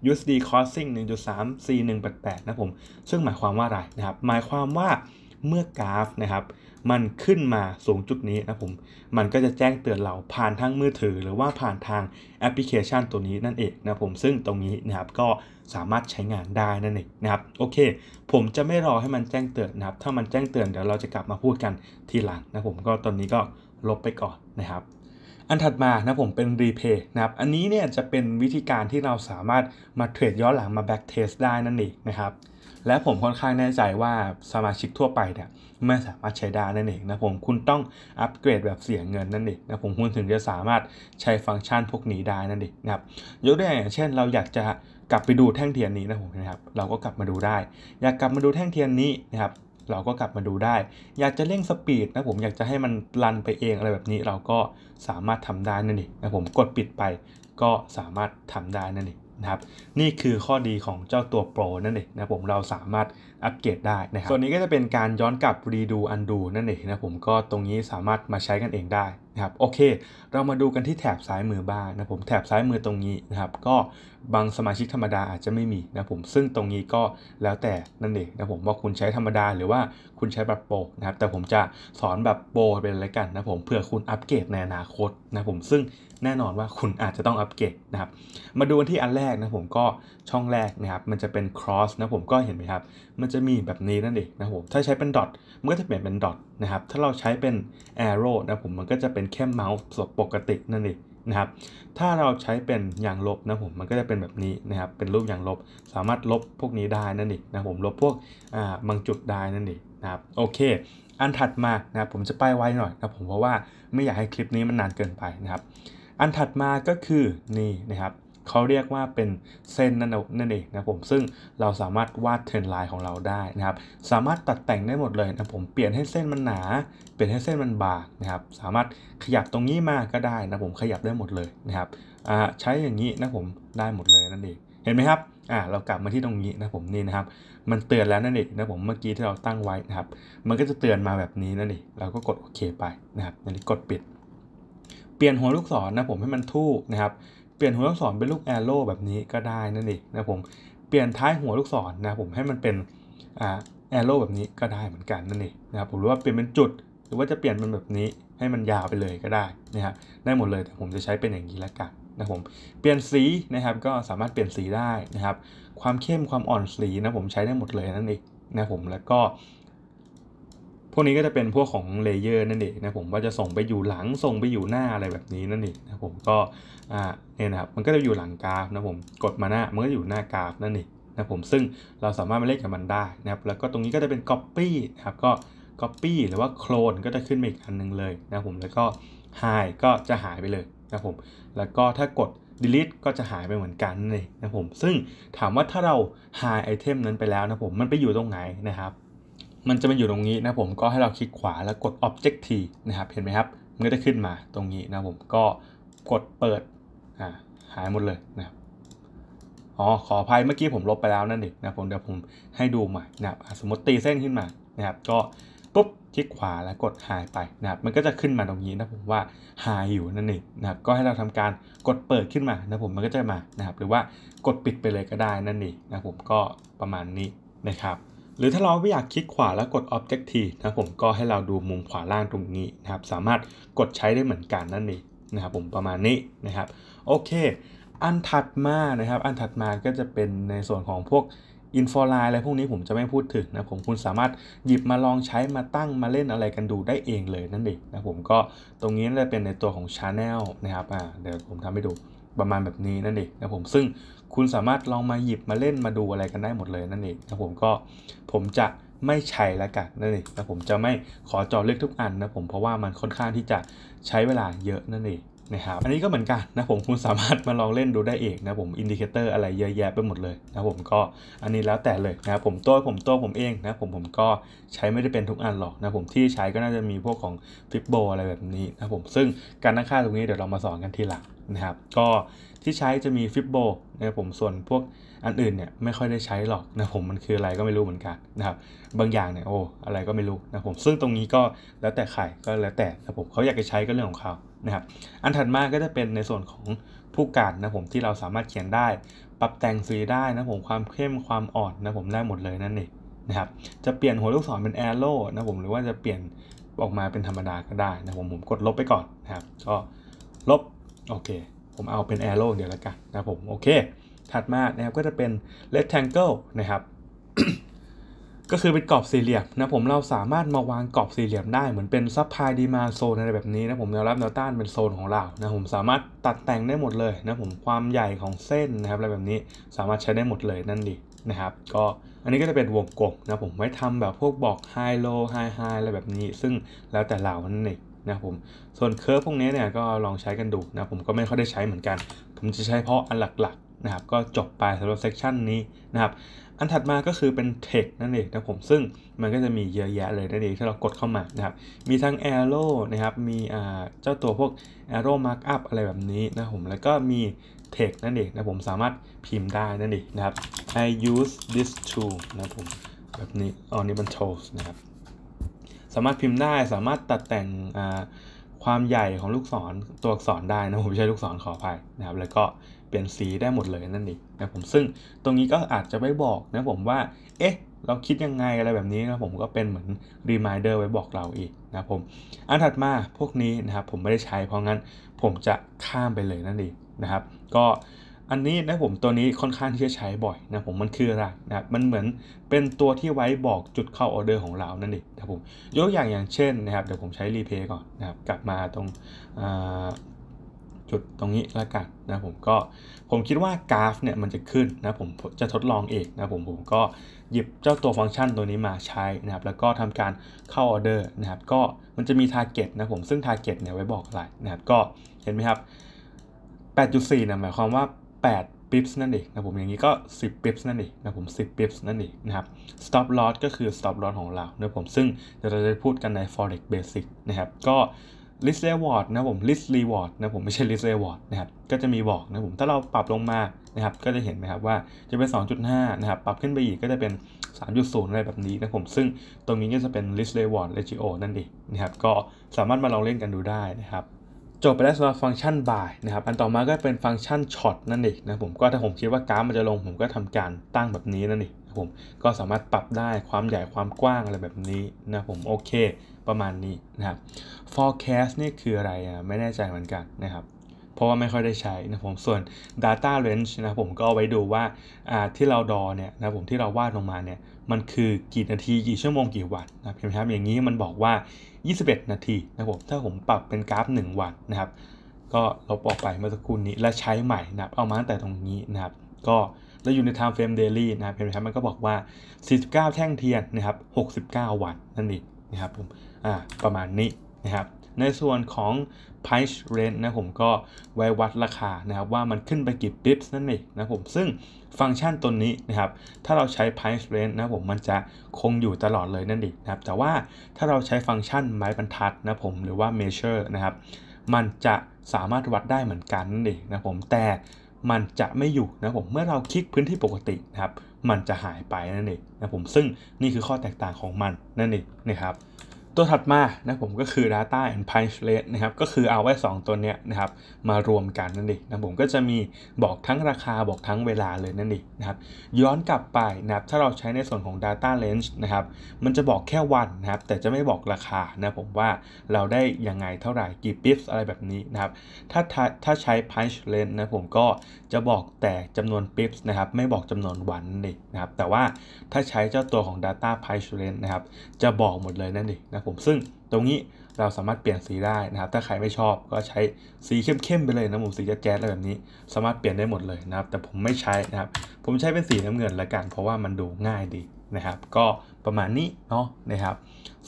USD crossing 1.34188 นะผมซึ่งหมายความว่าอะไรนะครับหมายความว่าเมื่อกราฟนะครับ มันขึ้นมาสูงจุดนี้นะผมมันก็จะแจ้งเตือนเราผ่านทางมือถือ หรือว่าผ่านทางแอปพลิเคชันตัวนี้นั่นเองนะผมซึ่งตรงนี้นะครับก็สามารถใช้งานได้นั่นเองนะครับ โอเค ผมจะไม่รอให้มันแจ้งเตือนนะครับ ถ้ามันแจ้งเตือนเดี๋ยวเราจะกลับมาพูดกันทีหลังนะผมก็ตอนนี้ก็ลบไปก่อนนะครับ อันถัดมานะผมเป็นรีเพย์นะครับอันนี้เนี่ยจะเป็นวิธีการที่เราสามารถมาเทรดย้อนหลังมาแบ็กเทสได้นั่นเองนะครับ และผมค่อนข้างแน่ใจว่าสมาชิกทั่วไปเนี่ยไม่สามารถใช้ได้นั่นเองนะผมคุณต้องอัปเกรดแบบเสียเงินนั่นเองนะผมคุณถึงจะสามารถใช้ฟังก์ชันพวกนี้ได้นั่นเองนะครับยกตัวอย่างเช่นเราอยากจะกลับไปดูแท่งเทียนนี้นะผมนะครับเราก็กลับมาดูได้ อยากกลับมาดูแท่งเทียนนี้นะครับเราก็กลับมาดูได้ อยากจะเร่งสปีดนะผมอยากจะให้มันรันไปเองอะไรแบบนี้เราก็สามารถทำได้นั่นเองนะผมกดปิดไปก็สามารถทำได้นั่นเองนะครับนี่คือข้อดีของเจ้าตัว Pro นั่นเองนะผมเราสามารถอัปเกรดได้นะครับส่วนนี้ก็จะเป็นการย้อนกลับรีดูอันดูนั่นเองนะผมก็ตรงนี้สามารถมาใช้กันเองได้นะครับโอเค เรามาดูกันที่แถบซ้ายมือบ้างนะผมแถบซ้ายมือตรงนี้นะครับก็บางสมาชิกธรรมดาอาจจะไม่มีนะผมซึ่งตรงนี้ก็แล้วแต่นั่นเองนะผมว่าคุณใช้ธรรมดา หรือว่าคุณใช้แบบโปรนะครับแต่ผมจะสอนแบบโปรเป็นอะไรกันนะผมเพื่อคุณอัปเกรดในอนาคตนะผมซึ่งแน่นอนว่าคุณอาจจะต้องอัปเกรดนะครับมาดูที่อันแรกนะผมก็ช่องแรกนะครับมันจะเป็น cross นะผมก็เห็นไหมครับ มันจะมีแบบนี้นั่นเองนะผมถ้าใช้เป็น dot มันก็จะเปลี่ยนเป็น dot นะครับ ถ้าเราใช้เป็น arrow นะผมมันก็จะเป็นแค่เมาส์ปกตินั่นเองนะครับ ถ้าเราใช้เป็นยางลบนะผมมันก็จะเป็นแบบนี้นะครับเป็นรูปยางลบ สามารถลบพวกนี้ได้นั่นเองนะผมลบพวกอ่าบางจุดได้นั่นเองนะครับโอเค อันถัดมานะครับผมจะไปไวหน่อยนะผมเพราะว่าไม่อยากให้คลิปนี้มันนานเกินไปนะครับ อันถัดมาก็คือนี่นะครับเขาเรียกว่าเป็นเส้นนั่นนเองนะผมซึ่งเราสามารถวาดเทรนไลน์ของเราได้นะครับ สามารถตัดแต่งได้หมดเลยนะผมเปลี่ยนให้เส้นมันหนา เปลี่ยนให้เส้นมันบางนะครับ สามารถขยับตรงนี้มาก็ได้นะผมขยับได้หมดเลยนะครับใช้อย่างนี้นะผมได้หมดเลยนั่นเองเห็นไหมครับอ่าเรากลับมาที่ตรงนี้นะผมนี่นะครับ มันเตือนแล้วนั่นเองนะผมเมื่อกี้ที่เราตั้งไว้นะครับ มันก็จะเตือนมาแบบนี้นั่นเองเราก็กดโอเคไปนะครับนี่กดปิด เปลี่ยนหัวลูกศรนะผมให้มันทู่นะครับเปลี่ยนหัวลูกศรเป็นลูกแอโร่แบบนี้ก็ได้นั่นเองนะผมเปลี่ยนท้ายหัวลูกศรนะผมให้มันเป็นแอโร่แบบนี้ก็ได้เหมือนกันนั่นเองนะครับผมหรือว่าเปลี่ยนเป็นจุด หรือว่าจะเปลี่ยนเป็นแบบนี้ให้มันยาวไปเลยก็ได้นะฮะได้หมดเลยแต่ผมจะใช้เป็นอย่างนี้ละกันนะผมเปลี่ยนสีนะครับก็สามารถเปลี่ยนสีได้นะครับความเข้มความอ่อนสีนะผมใช้ได้หมดเลยนั่นเองนะผมแล้วก็พวกนี้ก็จะเป็นพวกของเลเยอร์นั่นเองนะผมว่าจะส่งไปอยู่หลังส่งไปอยู่หน้าอะไรแบบนี้นั่นเองนะผมก็อ่าเนี่ยนะครับมันก็จะอยู่หลังกราฟนะผมกดมาหน้ามันก็อยู่หน้ากราฟนั่นเองนะผมซึ่งเราสามารถมาเล่นกับมันได้นะครับแล้วก็ตรงนี้ก็จะเป็น Copy นะครับก็ Copy หรือว่าโคลนก็จะขึ้นมาอีกอันนึงเลยนะผมแล้วก็ Hide ก็จะหายไปเลยนะผมแล้วก็ถ้ากด delete ก็จะหายไปเหมือนกันเองนะผมซึ่งถามว่าถ้าเรา hide item นั้นไปแล้วนะผมมันไปอยู่ตรงไหนนะครับมันจะมาอยู่ตรงนี้นะผมก็ให้เราคลิกขวาแล้วกด o b j e c t T นะครับ เห็นไหมครับมันก็จะขึ้นมาตรงนี้นะผมก็กดเปิดอ่าหายหมดเลยนะครับอ๋อขออภัยเมื่อกี้ผมลบไปแล้วนั่นเองนะผมเดี๋ยวผมให้ดูใหม่นะครับสมมติตีเส้นขึ้นมานะครับ ก็ปุ๊บคลิกขวาแล้วกดหายไปนะครับมันก็จะขึ้นมาตรงนี้นะผมว่าหายอยู่นั่นเองนะครับ ก็ให้เราทำการกดเปิดขึ้นมานะผมมันก็จะมานะครับ หรือว่ากดปิดไปเลยก็ได้นั่นเองนะผมก็ประมาณนี้นะครับหรือถ้าเราไม่อยากคลิกขวาแล้วกด Objective นะผมก็ให้เราดูมุมขวาล่างตรงนี้นะครับสามารถกดใช้ได้เหมือนกันนั่นเองนะครับผมประมาณนี้นะครับโอเค อันถัดมานะครับอันถัดมาก็จะเป็นในส่วนของพวกอินฟอไลน์อะไรพวกนี้ผมจะไม่พูดถึงนะผมคุณสามารถหยิบมาลองใช้มาตั้งมาเล่นอะไรกันดูได้เองเลยนั่นเองนะผมก็ตรงนี้จะเป็นในตัวของ Channel นะครับอ่าเดี๋ยวผมทำให้ดูประมาณแบบนี้นั่นเองนะผมซึ่งคุณสามารถลองมาหยิบมาเล่นมาดูอะไรกันได้หมดเลยนั่นเองนะผมก็ผมจะไม่ใช้ละกันนั่นเองนะผมจะไม่ขอจอเลือกทุกอันนะผมเพราะว่ามันค่อนข้างที่จะใช้เวลาเยอะนั่นเองนะครับอันนี้ก็เหมือนกันนะผมคุณสามารถมาลองเล่นดูได้เองนะผมอินดิเคเตอร์อะไรเยอะแยะไปหมดเลยนะผมก็อันนี้แล้วแต่เลยนะผมตัวผมตัวผมเองนะผมผมก็ใช้ไม่ได้เป็นทุกอันหรอกนะผมที่ใช้ก็น่าจะมีพวกของฟิปโบอะไรแบบนี้นะผมซึ่งการตั้งค่าตรงนี้เดี๋ยวเรามาสอนกันทีหลังนะครับ ก็ที่ใช้จะมีฟิบโบนะครับผมส่วนพวกอันอื่นเนี่ยไม่ค่อยได้ใช้หรอกนะผมมันคืออะไรก็ไม่รู้เหมือนกันนะครับบางอย่างเนี่ยโอ้อะไรก็ไม่รู้นะผมซึ่งตรงนี้ก็แล้วแต่ใครก็แล้วแต่นะผมเขาอยากจะใช้ก็เรื่องของเขานะครับ อันถัดมาก็จะเป็นในส่วนของผู้การนะผมที่เราสามารถเขียนได้ ปรับแต่งสีได้นะผมความเข้มความอ่อนนะผมได้หมดเลยนั่นเองนะครับจะเปลี่ยนหัวลูกศรเป็นแอโร่นะผมหรือว่าจะเปลี่ยนออกมาเป็นธรรมดาก็ได้นะผมผมกดลบไปก่อนนะครับก็ลบโอเคผมเอาเป็น arrow เดี๋ยวแล้วกันนะผมโอเค ถัดมานะครับก็จะเป็น rectangle นะครับก็คือเป็นกรอบสี่เหลี่ยมนะผมเราสามารถมาวางกรอบสี่เหลี่ยมได้เหมือนเป็นซับพ e m ดีมาโซนอะไรแบบนี้นะผมแนวรับแนวต้านเป็นโซนของเรานะผมสามารถตัดแต่งได้หมดเลยนะผมความใหญ่ของเส้นนะครับอะไรแบบนี้สามารถใช้ได้หมดเลยนั่นดีนะครับก็อันนี้ก็จะเป็นวงกลมนะผมไว้ทำแบบพวกบอกไฮโลไฮไฮอะไรแบบนี้ ซึ่งแล้วแต่เรานั่นเองนะผมส่วนเคอร์ฟพวกนี้เนี่ยก็ลองใช้กันดูนะผมก็ไม่ค่อยได้ใช้เหมือนกัน ผมจะใช้เพราะอันหลักๆนะครับ ก็จบไปสำหรับเซกชันนี้นะครับ อันถัดมาก็คือเป็นเทคนั่นเองนะผมซึ่งมันก็จะมีเยอะแยะเลยนั่นเองถ้าเรากดเข้ามานะครับมีทั้ง Arrow นะครับ มีเจ้าตัวพวก Arrow Markup อะไรแบบนี้นะผมแล้วก็มีเทคนั่นเองนะผมสามารถพิมพ์ได้นั่นเองนะครับ I use this tool นะผมแบบนี้อ๋อนี่มัน tools นะครับสามารถพิมพ์ได้สามารถตัดแต่งความใหญ่ของลูกศรตัวอักษรได้นะผมใช้ลูกศรขออภัยนะครับแล้วก็เปลี่ยนสีได้หมดเลยนั่นเองนะผมซึ่งตรงนี้ก็อาจจะไม่บอกนะผมว่าเอ๊ะเราคิดยังไงอะไรแบบนี้นะผมก็เป็นเหมือนรีมายเดอร์ไว้บอกเราอีกนะผมอันถัดมาพวกนี้นะครับผมไม่ได้ใช้ เพราะงั้นผมจะข้ามไปเลยนั่นเองนะครับก็อันนี้นะผมตัวนี้ค่อนข้างที่จะใช้บ่อยนะผมมันคืออะไรนะมันเหมือนเป็นตัวที่ไว้บอกจุดเข้าออเดอร์ของเรานั่นเองนะผมยกอย่างอย่างเช่นนะครับเดี๋ยวผมใช้รีเพย์ก่อนนะครับกลับมาตรงจุดตรงนี้ละกันนะผมก็ผมคิดว่ากราฟเนี่ยมันจะขึ้นนะผมจะทดลองเองนะผมผมก็หยิบเจ้าตัวฟังก์ชันตัวนี้มาใช้นะครับ แล้วก็ทำการเข้าออเดอร์นะครับก็มันจะมีทร์เก็ตนะผมซึ่งทร์เก็ตเนี่ยไว้บอกอะไรนะครับก็เห็นไหมครับ8.4นะหมายความว่า8 p บส์นั่นเองนะผมอย่างนี้ก็ 10 p บส์นั่นเองนะผม 10 p บส์นั่นเอง นะครับ stop loss ก็คือ stop loss ของเรานะผมซึ่งเดี๋ยวเราจะพูดกันใน forex basic นะครับ ก็ list reward นะผม list reward นะผมไม่ใช่ list reward นะครับก็จะมีบอกนะผมถ้าเราปรับลงมานะครับ ก็จะเห็นนะครับว่าจะเป็น 2.5 นะครับ ปรับขึ้นไปอีกก็จะเป็น 3.0 อะไรแบบนี้นะผม ซึ่งตรงนี้ก็จะเป็น list reward ratio นั่นเองนะครับก็สามารถมาลองเล่นกันดูได้นะครับจบไปแล้วสำหรับฟังก์ชัน by นะครับ อันต่อมาก็เป็นฟังก์ชัน short นั่นเองนะผม ก็ถ้าผมคิดว่าการาฟมันจะลงผมก็ทำการตั้งแบบนี้นั่นเองผม ก็สามารถปรับได้ความใหญ่ความกว้างอะไรแบบนี้นะผมโอเคประมาณนี้นะครับ forecast นี่คืออะไรไม่แน่ใจเหมือนกันนะครับเพราะว่าไม่ค่อยได้ใช้นะผมส่วน data range นะผมก็เอาไว้ดูว่าที่เราดอเนี่ยนะผมที่เราวาดลงมาเนี่ยมันคือกี่นาทีกี่ชั่วโมงกี่วัตนะเห็นไหมครับอย่างนี้มันบอกว่า 21 นาทีนะผมถ้าผมปรับเป็นกราฟ 1 วัตนะครับก็ลบออกไปเมื่อสักครู่นี้และใช้ใหม่นะเอามาตั้งแต่ตรงนี้นะครับก็แล้วอยู่ใน time frame daily นะครับเห็นไหมครับมันก็บอกว่า 49 แท่งเทียนนะครับ 69 วันนั่นเองนะครับผมอ่าประมาณนี้นะครับในส่วนของ price range นะผมก็ไว้วัดราคานะครับว่ามันขึ้นไปกี่ p i ส์นั่นเองนะผมซึ่งฟังก์ชันตัวนี้นะครับ ถ้าเราใช้ price range นะผมมันจะคงอยู่ตลอดเลยนั่นเองนะครับแต่ว่าถ้าเราใช้ฟังก์ชันไม้บรรทัดนะผมหรือว่า measure นะครับ มันจะสามารถวัดได้เหมือนกันนั่นเองนะผมแต่มันจะไม่อยู่นะผมเมื่อเราคลิกพื้นที่ปกตินะครับ มันจะหายไปนั่นเองนะผมซึ่งนี่คือข้อแตกต่างของมันนั่นเองนะครับตัวถัดมานะผมก็คือ Data and Price Rate นะครับก็คือเอาไว้ 2 ตัวเนี้ยนะครับมารวมกันนั่นเองนะผมก็จะมีบอกทั้งราคาบอกทั้งเวลาเลยนั่นเองนะครับ ย้อนกลับไปนะครับถ้าเราใช้ในส่วนของ Data Range นะครับมันจะบอกแค่วันนะครับแต่จะไม่บอกราคานะผมว่าเราได้ยังไงเท่าไหร่ กี่ปิ๊บอะไรแบบนี้นะครับถ้าถ้าใช้ Price r a t e นะผมก็จะบอกแต่จำนวน pips นะครับไม่บอกจำนวนวันนี่นะครับ แต่ว่าถ้าใช้เจ้าตัวของ data p i p e r a n g e นะครับจะบอกหมดเลยนั่นเองนะผมซึ่งตรงนี้เราสามารถเปลี่ยนสีได้นะครับ ถ้าใครไม่ชอบก็ใช้สีเข้มๆไปเลยนะผมสีแจ๊ดๆอะไรแบบนี้ สามารถเปลี่ยนได้หมดเลยนะครับ แต่ผมไม่ใช้นะครับ ผมใช้เป็นสีน้ำเงินละกัน เพราะว่ามันดูง่ายดีนะครับ ก็ประมาณนี้เนาะนะครับ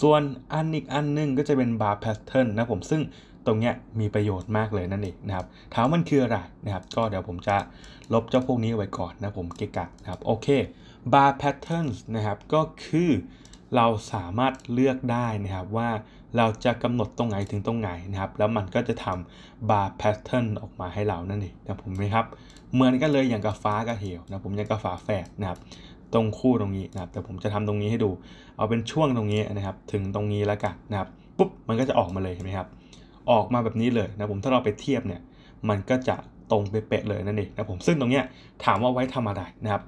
ส่วนอันอีกอันนึงก็จะเป็นบาร์แพทเทิร์นนะผมซึ่งตรงเนี้ยมีประโยชน์มากเลยนั่นเองนะครับถามมันคืออะไรนะครับ ก็เดี๋ยวผมจะลบเจ้าพวกนี้ไว้ก่อนนะผมเกะกะนะครับโอเค bar patterns นะครับก็คือเราสามารถเลือกได้นะครับว่าเราจะกำหนดตรงไหนถึงตรงไหนนะครับ แล้วมันก็จะทำ bar pattern ออกมาให้เรานั่นเองนะผมนะครับเหมือนกันเลยอย่างกับฟ้ากับเหวนะผมอย่างกับฟ้าแฝดนะครับตรงคู่ตรงนี้นะครับแต่ผมจะทำตรงนี้ให้ดู เอาเป็นช่วงตรงนี้นะครับ ถึงตรงนี้แล้วกันนะครับปุ๊บมันก็จะออกมาเลยเห็นไหมครับออกมาแบบนี้เลยนะผมถ้าเราไปเทียบเนี่ยมันก็จะตรงเป๊ะเลยนั่นเองนะผมซึ่งตรงเนี้ยถามว่าไว้ทำอะไรนะครับ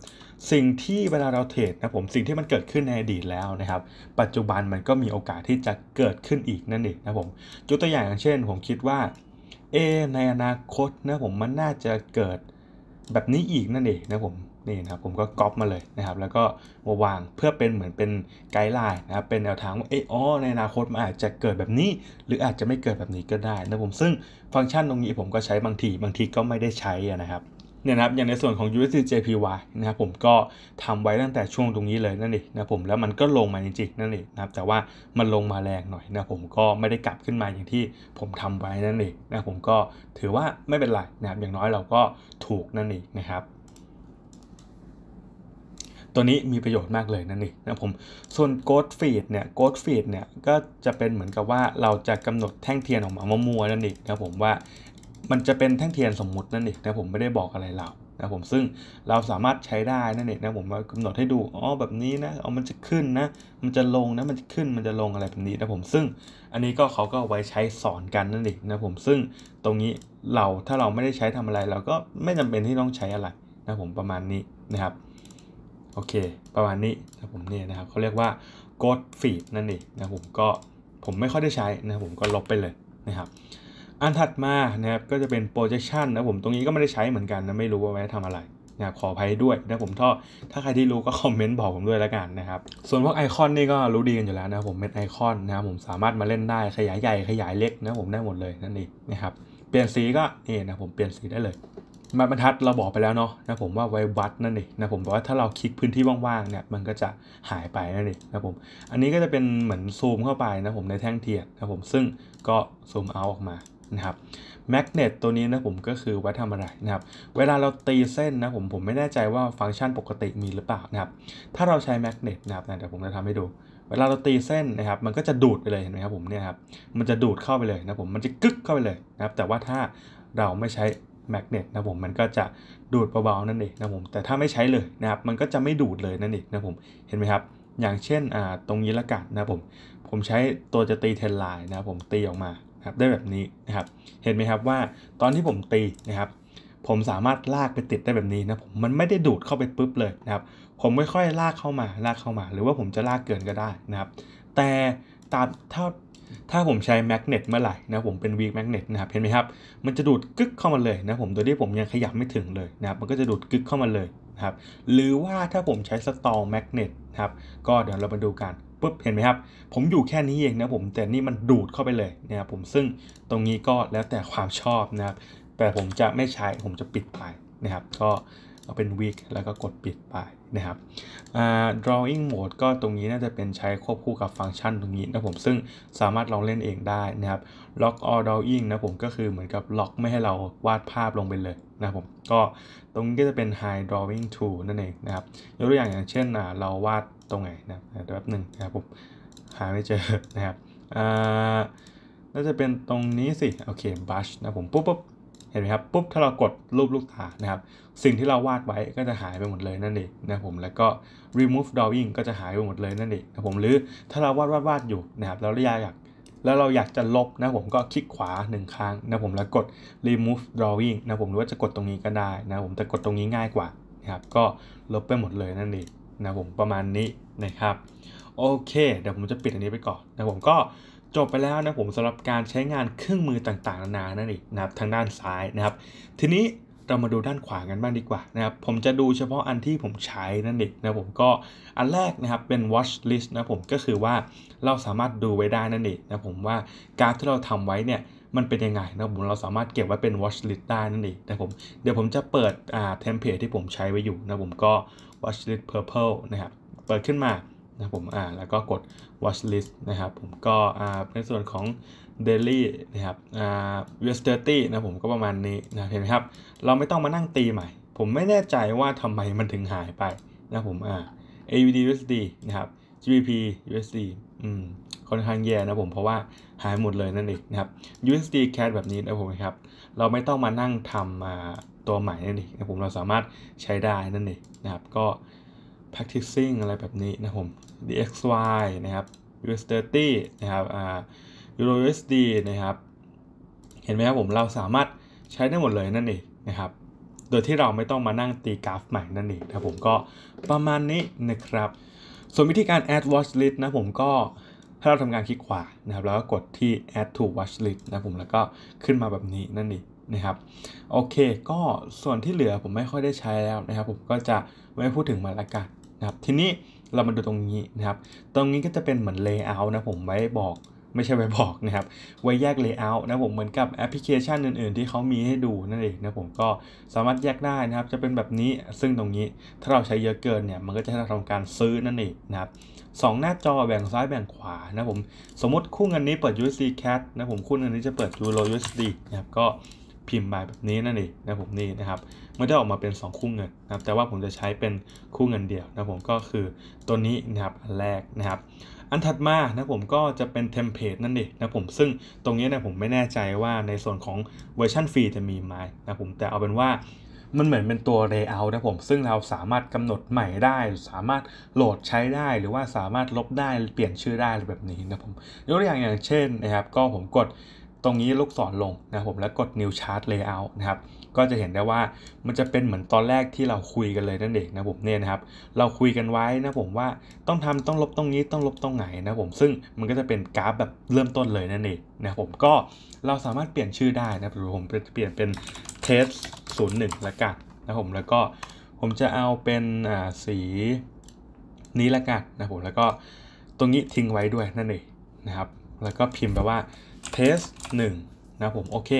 สิ่งที่เวลาเราเทรดนะผมสิ่งที่มันเกิดขึ้นในอดีตแล้วนะครับปัจจุบันมันก็มีโอกาสที่จะเกิดขึ้นอีกนั่นเองนะผมยกตัวอย่างอย่างเช่น ผมคิดว่า เอในอนาคตนะผมมันน่าจะเกิดแบบนี้อีกนั่นเองนะผมนี่นะครับผมก็ก๊อปมาเลยนะครับแล้วก็มาวางเพื่อเป็นเหมือนเป็นไกด์ไลน์นะครับเป็นแนวทางว่าเอออในอนาคตมันอาจจะเกิดแบบนี้หรืออาจจะไม่เกิดแบบนี้ก็ได้นะผมซึ่งฟังก์ชันตรงนี้ ผมก็ใช้บางทีบางทีก็ไม่ได้ใช้นะครับ เนี่ยนะครับอย่างในส่วนของ USD JPY นะครับผมก็ทำไว้ตั้งแต่ช่วงตรงนี้เลยนั่นเองนะผมแล้วมันก็ลงมาจริงๆนั่นเองนะครับแต่ว่ามันลงมาแรงหน่อยนะผมก็ไม่ได้กลับขึ้นมาอย่างที่ ผมทำไว้นั่นเองนะผมก็ถือว่าไม่เป็นไรนะครับอย่างน้อยเราก็ถูกนั่นเองนะครับตัวนี้มีประโยชน์มากเลยนั่นเองนะผมส่วน g o ดฟีดเนี่ยโกดฟีดเนี่ยก็จะเป็นเหมือนกับว่าเราจะกำหนดแท่งเทียนออกมามัวๆนั่นเองนะผมว่า มันจะเป็นแท่งเทียนสมมุตินั่นเองนะผมไม่ได้บอกอะไรเรานะผมซึ่งเราสามารถใช้ได้นั่นเองนะผมว่ากำหนดให้ดูอ๋อแบบนี้นะเอามันจะขึ้นนะ มันจะลงนะมันจะขึ้นมันจะลงอะไรแบบนี้นะผมซึ่งอันนี้ก็เขาก็ไว้ใช้สอนกันนั่นเองนะผมซึ่งตรงนี้เราถ้าเราไม่ได้ใช้ทำอะไร เราก็ไม่จำเป็นที่ต้องใช้อะไรนะผมประมาณนี้นะครับโอเค ประมาณนี้นะผมเนี่ยนะครับเขาเรียกว่า Ghost Feed นั่นเองนะผมก็ผมไม่ค่อยได้ใช้นะผมก็ลบไปเลยนะครับอันถัดมานะครับก็จะเป็น projection นะผมตรงนี้ก็ไม่ได้ใช้เหมือนกันนะไม่รู้ว่าไว้ทำอะไรนะขออภัยด้วยนะผมถ้าถ้าใครที่รู้ก็คอมเมนต์บอกผมด้วยแล้วกันนะครับส่วนพวกไอคอนนี่ก็รู้ดีกันอยู่แล้วนะผมเป็นไอคอนนะครับผมสามารถมาเล่นได้ ขยายใหญ่ขยายเล็กนะผมได้หมดเลยนั่นเองนะครับเปลี่ยนสีก็นี่นะผมเปลี่ยนสีได้เลยมาบรรทัดเราบอกไปแล้วเนาะนะผมว่าไว้วัดนั่นเองนะผมบอกว่าถ้าเราคลิกพื้นที่ว่างๆเนี่ยมันก็จะหายไปนั่นเองนะผมอันนี้ก็จะเป็นเหมือนซูมเข้าไปนะผมในแท่งเทียนนะผมซึ่งก็ซูมเอาออกมานะครับแมกเนตตัวนี้นะผมก็คือไว้ทำอะไรนะครับเวลาเราตีเส้นนะผมผมไม่แน่ใจว่าฟังก์ชันปกติมีหรือเปล่านะครับถ้าเราใช้แมกเนตนะครับเดี๋ยวผมจะทำให้ดู เวลาเราตีเส้นนะครับมันก็จะดูดไปเลยเห็นไหมครับผมเนี่ยครับมันจะดูดเข้าไปเลยนะผมมันจะกึกเข้าไปเลยนะครับแต่ว่าถ้าเราไม่ใช้แมกเนตนะผมมันก็จะดูดเบาๆนั่นเองนะผมแต่ถ้าไม่ใช้เลยนะครับมันก็จะไม่ดูดเลยนั่นเองนะผมเห็นไหมครับอย่างเช่นอ่าตรงนี้ละกันนะผมผมใช้ตัวจะตีเทนไลน์นะผมตีออกมาครับได้แบบนี้นะครับเห็นไหมครับว่าตอนที่ผมตีนะครับผมสามารถลากไปติดได้แบบนี้นะผมมันไม่ได้ดูดเข้าไปปุ๊บเลยนะครับผมค่อยๆลากเข้ามาลากเข้ามา หรือว่าผมจะลากเกินก็ได้นะครับแต่ตามเท่าถ้าผมใช้แมกเนตเมื่อไหร่นะผมเป็นวีแมกเนตนะครับเห็นไหมครับมันจะดูดกึกเข้ามาเลยนะผมโดยที่ผมยังขยับไม่ถึงเลยนะครับมันก็จะดูดกึกเข้ามาเลยนะครับหรือว่าถ้าผมใช้สตอลแมกเนตครับก็เดี๋ยวเรามาดูกันปุ๊บเห็นไหมครับ ผมอยู่แค่นี้เองนะผมแต่นี่มันดูดเข้าไปเลยนะครับผมซึ่งตรงนี้ก็แล้วแต่ความชอบนะครับแต่ผมจะไม่ใช้ผมจะปิดไปนะครับก็เอาเป็นวีคแล้วก็กดปิดไปนะครับ drawing mode ก็ตรงนี้ น่าจะเป็นใช้ ควบคู่กับฟังก์ชันตรงนี้นะผมซึ่งสามารถเราเล่นเองได้ นะ ครับ lock all drawing นะผมก็คือเหมือนกับล็อกไม่ให้เราวาดภาพลง ไป เลย นะผมก็ ตรงนี้ก็จะเป็น high drawing tool นั่นเองนะ ครับยกตัวอย่าง อย่างเช่น เราวาดตรงไหนนะครับยวแป๊บหนึ่งนะครับผมหาไม่เจอนะครับน่าจะเป็นตรงนี้สิโอเคบัชนะผมปุ๊บปุ๊บเห็นไหมครับปุ๊บถ้าเรากดรูปลูกตานะครับสิ่งที่เราวาดไว้ก็จะหายไปหมดเลยนั่นเองนะผมแล้วก็ remove drawing ก็จะหายไปหมดเลยนั่นเองนะผมหรือถ้าเราวาดวาดวาดอยู่นะครับแล้วเราอยากแล้วเราอยากจะลบนะผมก็คลิกขวา 1 ครั้งนะผมแล้วกด remove drawing นะผมหรือว่าจะกดตรงนี้ก็ได้นะผมแต่กดตรงนี้ง่ายกว่านะครับก็ลบไปหมดเลยนั่นเองนะผมประมาณนี้นะครับโอเคเดี๋ยวผมจะปิดอันนี้ไปก่อนนะผมก็จบไปแล้วนะผมสำหรับการใช้งานเครื่องมือต่างๆนานานั่นเองนะครับทางด้านซ้ายนะครับทีนี้เรามาดูด้านขวากันบ้างดีกว่านะครับผมจะดูเฉพาะอันที่ผมใช้นั่นเองนะผมก็อันแรกนะครับเป็น watch list นะผมก็คือว่าเราสามารถดูไว้ได้นั่นเองนะผมว่าการที่เราทำไว้เนี่ยมันเป็นยังไงนะผมเราสามารถเก็บไว้เป็น watch list ได้นั่นเองนะผมเดี๋ยวผมจะเปิดอ่าเทมเพลตที่ผมใช้ไว้อยู่นะผมก็ watch list purple นะครับเปิดขึ้นมานะผมอ่าแล้วก็กด watch list นะครับผมก็อ่าในส่วนของ daily นะครับอ่า e s 3 y นะผมก็ประมาณนี้นะเห็นไหมครับ เราไม่ต้องมานั่งตีใหม่ ผมไม่แน่ใจว่าทำไมมันถึงหายไปนะผมอ่า AUD USD นะครับ GBP USD อืมค่อนข้างแย่นะผม เพราะว่าหายหมดเลยนั่นเองนะครับ USD CAD แบบนี้นะผมครับ เราไม่ต้องมานั่งทำตัวใหม่นั่นเองนะผมเราสามารถใช้ได้นั่นเองนะครับ ก็ practicing อะไรแบบนี้นะผม DXY นะครับ US30 นะครับอ่า Euro USD นะครับเห็นไหมครับผมเราสามารถใช้ได้หมดเลยนั่นเองนะครับโดยที่เราไม่ต้องมานั่งตีกราฟใหม่นั่นเองครับผมก็ประมาณนี้นะครับ ส่วนวิธีการ add watch list นะผมก็ถ้าเราทำการคลิกขวานะครับแล้วก็กดที่ add to watch list นะผมแล้วก็ขึ้นมาแบบนี้นั่นเองนะครับโอเคก็ส่วนที่เหลือผมไม่ค่อยได้ใช้แล้วนะครับผมก็จะไม่พูดถึงมันละกันนะครับทีนี้เรามาดูตรงนี้นะครับ ตรงนี้ก็จะเป็นเหมือน layout นะผมไว้บอกไม่ใช่ไว้บอกนะครับ ไว้แยก layout นะผมเหมือนกับแอปพลิเคชันอื่นๆที่เขามีให้ดูนั่นเองนะผมก็สามารถแยกได้นะครับ จะเป็นแบบนี้ซึ่งตรงนี้ถ้าเราใช้เยอะเกินเนี่ยมันก็จะทำการซื้อนั่นเองนะครับสองหน้าจอแบ่งซ้ายแบ่งขวานะผมสมมติคู่เงินนี้เปิด USD CAD นะผมคู่เงินนี้จะเปิด Euro USD นะครับก็พิมพ์มาแบบนี้นั่นเองนะผมนี่นะครับไม่ได้ออกมาเป็น 2 คู่เงิน นะครับแต่ว่าผมจะใช้เป็นคู่เงินเดียวนะผมก็คือ ตัวนี้นะครับอันแรกนะครับ อันถัดมานะผมก็จะเป็นเทมเพลตนั่นเองนะผม ซึ่งตรงนี้นะผมไม่แน่ใจว่าในส่วนของเวอร์ชันฟรีจะมีไหมนะ ผมแต่เอาเป็นว่ามันเหมือนเป็นตัว layout นะผมซึ่งเราสามารถกำหนดใหม่ได้ สามารถโหลดใช้ได้หรือว่าสามารถลบได้เปลี่ยนชื่อได้แบบนี้นะผมยกตัวอย่างอย่างเช่นนะครับ ก็ผมกดตรงนี้ลูกศรลงนะผมแล้วกด new chart layout นะครับ ก็จะเห็นได้ว่ามันจะเป็นเหมือนตอนแรกที่เราคุยกันเลยนั่นเองนะผมเนี่ยนะครับ เราคุยกันไว้นะผมว่าต้องทำต้องลบตรงนี้ต้องลบตรงไหนนะผมซึ่งมันก็จะเป็นกราฟแบบเริ่มต้นเลยนั่นเองนะผมก็เราสามารถเปลี่ยนชื่อได้นะผมเปลี่ยนเป็น test 0 1ละกันนะผมแล้วก็ผมจะเอาเป็นสีนี้ละกันนะผมแล้วก็ตรงนี้ทิ้งไว้ด้วยนั่นเองนะครับ แล้วก็พิมพ์แบบว่า test 1นะผมโอเค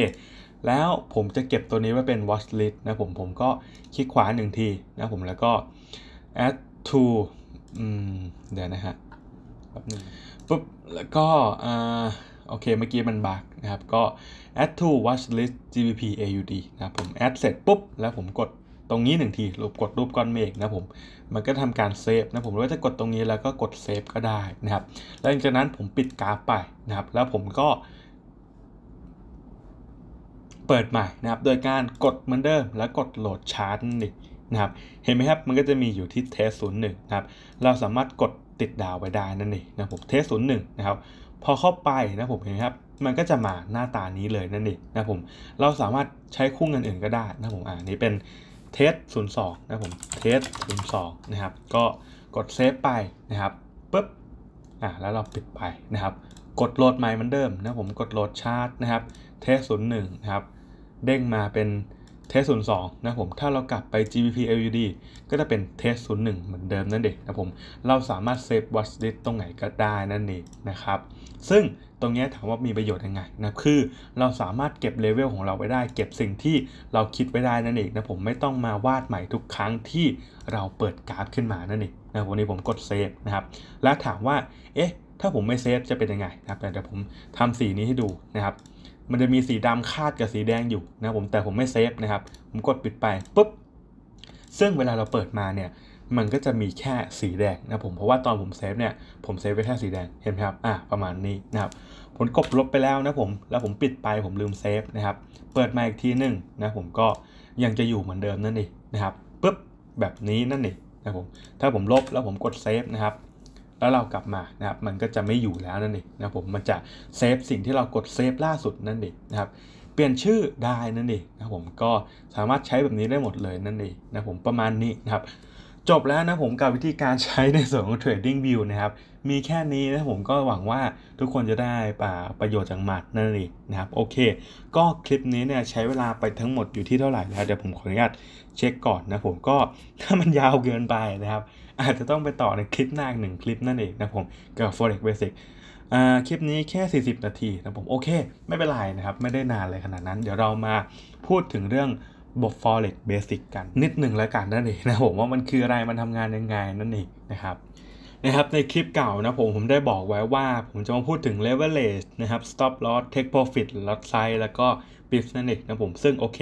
แล้วผมจะเก็บตัวนี้ไว้เป็น watch list นะผม ผมก็คลิกขวาหนึ่งทีนะผม แล้วก็ add to เดี๋ยวนะฮะปุ๊บแล้วก็ อ่า โอเคเมื่อกี้มันบักนะครับ ก็ add to watch list gbp aud นะผม add เสร็จปุ๊บ แล้วผมกดตรงนี้หนึ่งทีรูปกดรูปก้อนเมฆนะผม มันก็ทำการเซฟนะผมหรือว่าจะกดตรงนี้แล้วก็กดเซฟก็ได้นะครับแล้วหลังจากนั้นผมปิดกราฟไปนะครับ แล้วผมก็เปิดใหม่นะครับ โดยการกดเหมือนเดิมแล้วกดโหลดชาร์ตนี่นะครับเห็นไหมครับมันก็จะมีอยู่ที่เทสศูนย์หนึ่งะครับเราสามารถกดติดดาวไว้ได้นั่นเองนะผมเทสศูนย์หนึ่งนะครับพอเข้าไปนะผมเห็นไหมครับมันก็จะมาหน้าตานี้เลยนั่นเองนะผมเราสามารถใช้คู่เงินอื่นก็ได้นะผมอ่านี้เป็นเทสศูนย์สองนะผมเทสศูนย์สองนะครับ ก็กดเซฟไปนะครับปุ๊บอ่าแล้วเราปิดไปนะครับ กดโหลดใหม่เหมือนเดิมนะผมกดโหลดชาร์ตนะครับ เทสศูนย์หนึ่งนะครับเด้งมาเป็นเทสศูนย์สองนะผมถ้าเรากลับไป GBP LUD ก็จะเป็นเทสศูนย์หนึ่งเหมือนเดิมนั่นเองนะผมเราสามารถเซฟวัชลิสตรงไหนก็ได้นั่นเองนะครับ ซึ่งตรงนี้ถามว่ามีประโยชน์ยังไงนะคือเราสามารถเก็บเลเวลของเราไว้ได้ เก็บสิ่งที่เราคิดไว้ได้นั่นเองนะผมไม่ต้องมาวาดใหม่ทุกครั้งที่เราเปิดกราฟขึ้นมานั่นเองนะวันนี้ผมกดเซฟนะครับแล้วถามว่าเอ๊ะถ้าผมไม่เซฟจะเป็นยังไงนะครับเดี๋ยวผมทำสีนี้ให้ดูนะครับมันจะมีสีดำคาดกับสีแดงอยู่นะผมแต่ผมไม่เซฟนะครับผมกดปิดไปปุ๊บ ซึ่งเวลาเราเปิดมาเนี่ย มันก็จะมีแค่สีแดงนะผมเพราะว่าตอนผมเซฟเนี่ยผมเซฟไว้แค่สีแดงเห็นไหมครับอ่ะประมาณนี้นะครับผมกดลบไปแล้วนะผมแล้วผมปิดไปผมลืมเซฟนะครับเปิดมาอีกทีหนึ่งนะผมก็ยังจะอยู่เหมือนเดิมนั่นเองนะครับปุ๊บแบบนี้นั่นเองนะผมถ้าผมลบแล้วผมกดเซฟนะครับแล้วเรากลับมานะครับมันก็จะไม่อยู่แล้วนั่นเองนะผมมันจะเซฟสิ่งที่เรากดเซฟล่าสุดนั่นเองนะครับเปลี่ยนชื่อได้นั่นเองนะผมก็สามารถใช้แบบนี้ได้หมดเลยนั่นเองนะผมประมาณนี้นะครับ จบแล้วนะผมกับวิธีการใช้ในส่วนของ Trading View นะครับมีแค่นี้นะผมก็หวังว่าทุกคนจะได้ป่าประโยชน์จากมันนั่นเองนะครับโอเค ก็คลิปนี้เนี่ยใช้เวลาไปทั้งหมดอยู่ที่เท่าไหร่แล้วเดี๋ยวผมขออนุญาตเช็คก่อนนะผมก็ถ้ามันยาวเกินไปนะครับอาจจะต้องไปต่อในคลิปหน้าหนึ่งคลิปนั่นเองนะผม กับ forex basic คลิปนี้แค่ 40 นาทีนะผม โอเค ไม่เป็นไรนะครับ ไม่ได้นานเลยขนาดนั้นเดี๋ยวเรามาพูดถึงเรื่องบท forex basic กันนิดหนึ่งแล้วกันนั่นเองนะผมว่ามันคืออะไรมันทำงานยังไง นั่นเองนะครับ นะครับในคลิปเก่านะผมผมได้บอกไว้ว่าผมจะมาพูดถึง leverage นะครับ stop loss take profit lot size แล้วก็ b i s นั่นเองนะผมซึ่งโอเค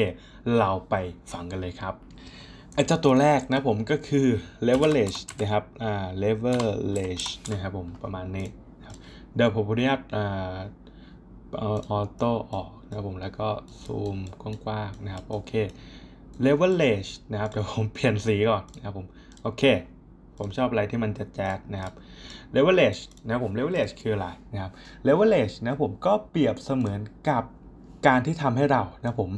เราไปฟังกันเลยครับไอ้เจ้าตัวแรกนะผมก็คือ leverage นะครับ อ่า leverage นะครับผมประมาณนี้ เดี๋ยวผมพออนุญาตอ่าออโต้ออกนะครับผมแล้วก็ซูมกว้างๆนะครับโอเค leverage นะครับเดี๋ยวผมเปลี่ยนสีก่อนนะครับผมโอเคผมชอบอะไรที่มันจะแจ๊ดนะครับ leverage นะผม leverage คืออะไรนะครับ leverage นะผมก็เปรียบเสมือนกับการที่ทำให้เรานะผม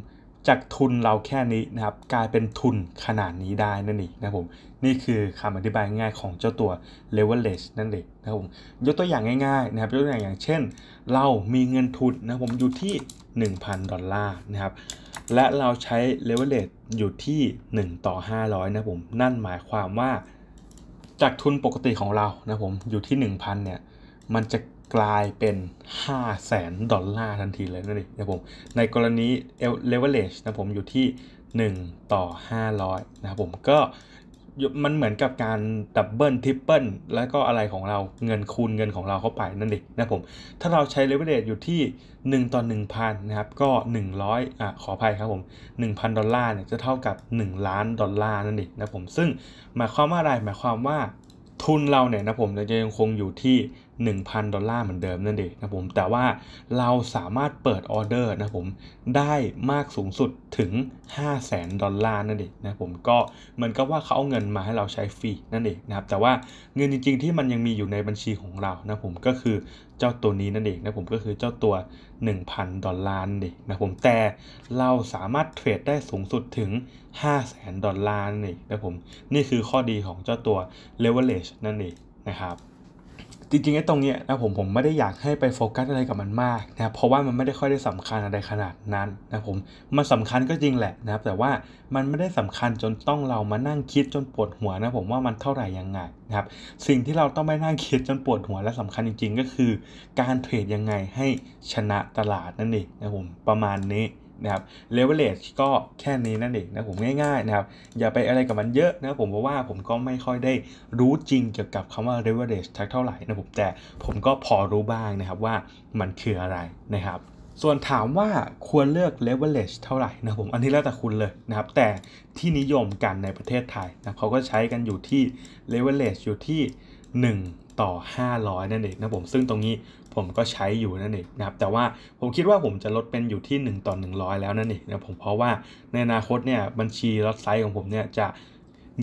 จากทุนเราแค่นี้นะครับกลายเป็นทุนขนาดนี้ได้นั่นเองนะผมนี่คือคำอธิบายง่ายของเจ้าตัว leverage นั่นเองนะครับผมยกตัวอย่างง่ายๆนะครับยกตัวอย่างอย่างเช่นเรามีเงินทุนนะผมอยู่ที่ 1,000 ดอลลาร์นะครับและเราใช้ leverage อยู่ที่ 1 ต่อ 500นะผมนั่นหมายความว่าจากทุนปกติของเรานะผมอยู่ที่ 1,000เนี่ยมันจะกลายเป็น5 0 0แสนดอลลาร์ทันทีเลยนั่นนเองะผมในกรณีเลเวอเรจนะผมอยู่ที่1ต่อ500นะครับผมก็มันเหมือนกับการดับเบิลทริปเปิลแล้วก็อะไรของเราเงินคูณเงินของเราเข้าไปนั่นเองนะผมถ้าเราใช้เลเวอเลจอยู่ที่1ต่อ1,000นะครับก็ 100อ่ะขออภัยครับผม1,000ดอลลาร์เนี่ยจะเท่ากับ 1 ล้านดอลลาร์นั่นเองนะผมซึ่งหมายความว่าอะไรหมายความว่าทุนเราเนี่ยนะผมจะยังคงอยู่ที่1,000ดอลลาร์เหมือนเดิมนั่นเองนะผมแต่ว่าเราสามารถเปิดออเดอร์ นะผมได้มากสูงสุดถึง500,000 ดอลลาร์นั่นเองนะผมก็เหมือนกับว่าเขาเอาเงินมาให้เราใช้ฟรีนั่นเองนะครับแต่ว่าเงินจริง ๆที่มันยังมีอยู่ในบัญชีของเรานะผมก็คือเจ้าตัวนี้นั่นเองนะผมก็คือเจ้าตัว 1,000ดอลลาร์นั่นเองนะผมแต่เราสามารถเทรดได้สูงสุดถึง500,000 ดอลลาร์นั่นเองนะผมนี่คือข้อดีของเจ้าตัว leverage นั่นเองนะครับจริงๆไอ้ตรงเนี้ยนะผม ผมไม่ได้อยากให้ไปโฟกัสอะไรกับมันมากนะเพราะว่ามันไม่ได้ค่อยได้สำคัญอะไรขนาดนั้นนะผมมันสำคัญก็จริงแหละนะครับ แต่ว่ามันไม่ได้สำคัญจนต้องเรามานั่งคิดจนปวดหัวนะผมว่ามันเท่าไหร่ยังไงนะครับสิ่งที่เราต้องไม่นั่งคิดจนปวดหัว และสำคัญจริง ๆ ก็คือ การเทรดยังไงให้ชนะตลาดนั่นเองนะผมประมาณนี้นะครับเลเวลเลชก็แค่นี้นั่นเองนะผมง่ายๆนะครับอย่าไปอะไรกับมันเยอะนะผมเพราะว่าผมก็ไม่ค่อยได้รู้จริงเกี่ยวกับคำว่าเลเวลเลชทักเท่าไหร่นะผมแต่ผมก็พอรู้บ้างนะครับว่ามันคืออะไรนะครับ ส่วนถามว่าควรเลือก leverage เท่าไหร่นะผมอันนี้แล้วแต่คุณเลยนะครับแต่ที่นิยมกันในประเทศไทยนะเขาก็ใช้กันอยู่ที่ leverage อยู่ที่1ต่อ500 นั่นเองนะผมซึ่งตรงนี้ผมก็ใช้อยู่นั่นเองนะครับแต่ว่าผมคิดว่าผมจะลดเป็นอยู่ที่ 1 ต่อ100 แล้วนั่นเองนะผมเพราะว่าในอนาคตเนี่ยบัญชีลอตไซส์ของผมเนี่ยจะ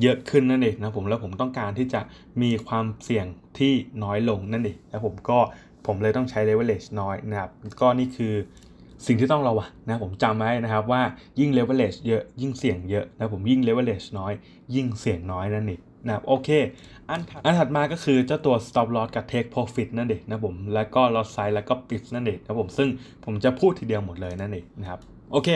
เยอะขึ้นนั่นเองนะผมแล้วผมต้องการที่จะมีความเสี่ยงที่น้อยลงนั่นเองแล้วผมก็ผมเลยต้องใช้เลเวลเลชน้อยนะครับก็นี่คือสิ่งที่ต้องระวังนะผมจำไว้นะครับว่ายิ่งเลเวลเลชเยอะยิ่งเสี่ยงเยอะนะผมยิ่งเลเวลเลชน้อย ยิ่งเสี่ยงน้อยนั่นเองนะโอเคอันถัดอันถัดมาก็คือ เจ้าตัว stop loss กับ take profit นั่นเองนะผม แล้วก็ loss size แล้วก็ p i p นั่นเองนะผม ซึ่งผมจะพูดทีเดียวหมดเลยนั่นเองนะครับ โอเค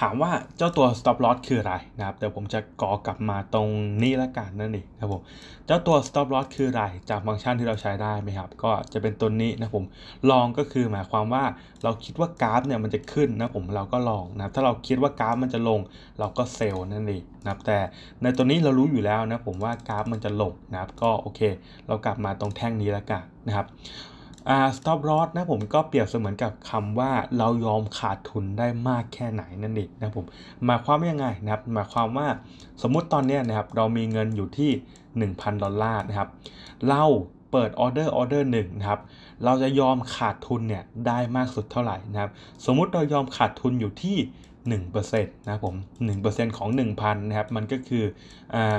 ถามว่าเจ้าตัว stop loss คืออะไรนะครับเดี๋ยวผมจะก่อกลับมาตรงนี้ละกันนั่นเองครับผมเจ้าตัว stop loss คืออะไรจากฟังก์ชันที่เราใช้ได้ไหมครับ ก็จะเป็นตัวนี้นะผมลองก็คือหมายความว่าเราคิดว่ากราฟเนี่ยมันจะขึ้นนะผมเราก็ลองนะถ้าเราคิดว่ากราฟมันจะลง เราก็เซลล์นั่นเองนะครับแต่ในตัวนี้เรารู้อยู่แล้วนะผมว่ากราฟ มันจะลงนะครับ ก็โอเค เรากลับมาตรงแท่งนี้ละกันนะครับ stop loss นะผมก็เปรียบเสมือนกับคำว่าเรายอมขาดทุนได้มากแค่ไหนนั่นเองนะผมหมายความว่ายังไงนะครับหมายความว่าสมมุติตอนนี้นะครับเรามีเงินอยู่ที่ 1,000ดอลลาร์นะครับเราเปิดออเดอร์ออเดอร์หนึ่งนะครับเราจะยอมขาดทุนเนี่ยได้มากสุดเท่าไหร่นะครับสมมุติเรายอมขาดทุนอยู่ที่1%นะผม1%ของ1,000นะครับมันก็คืออ่า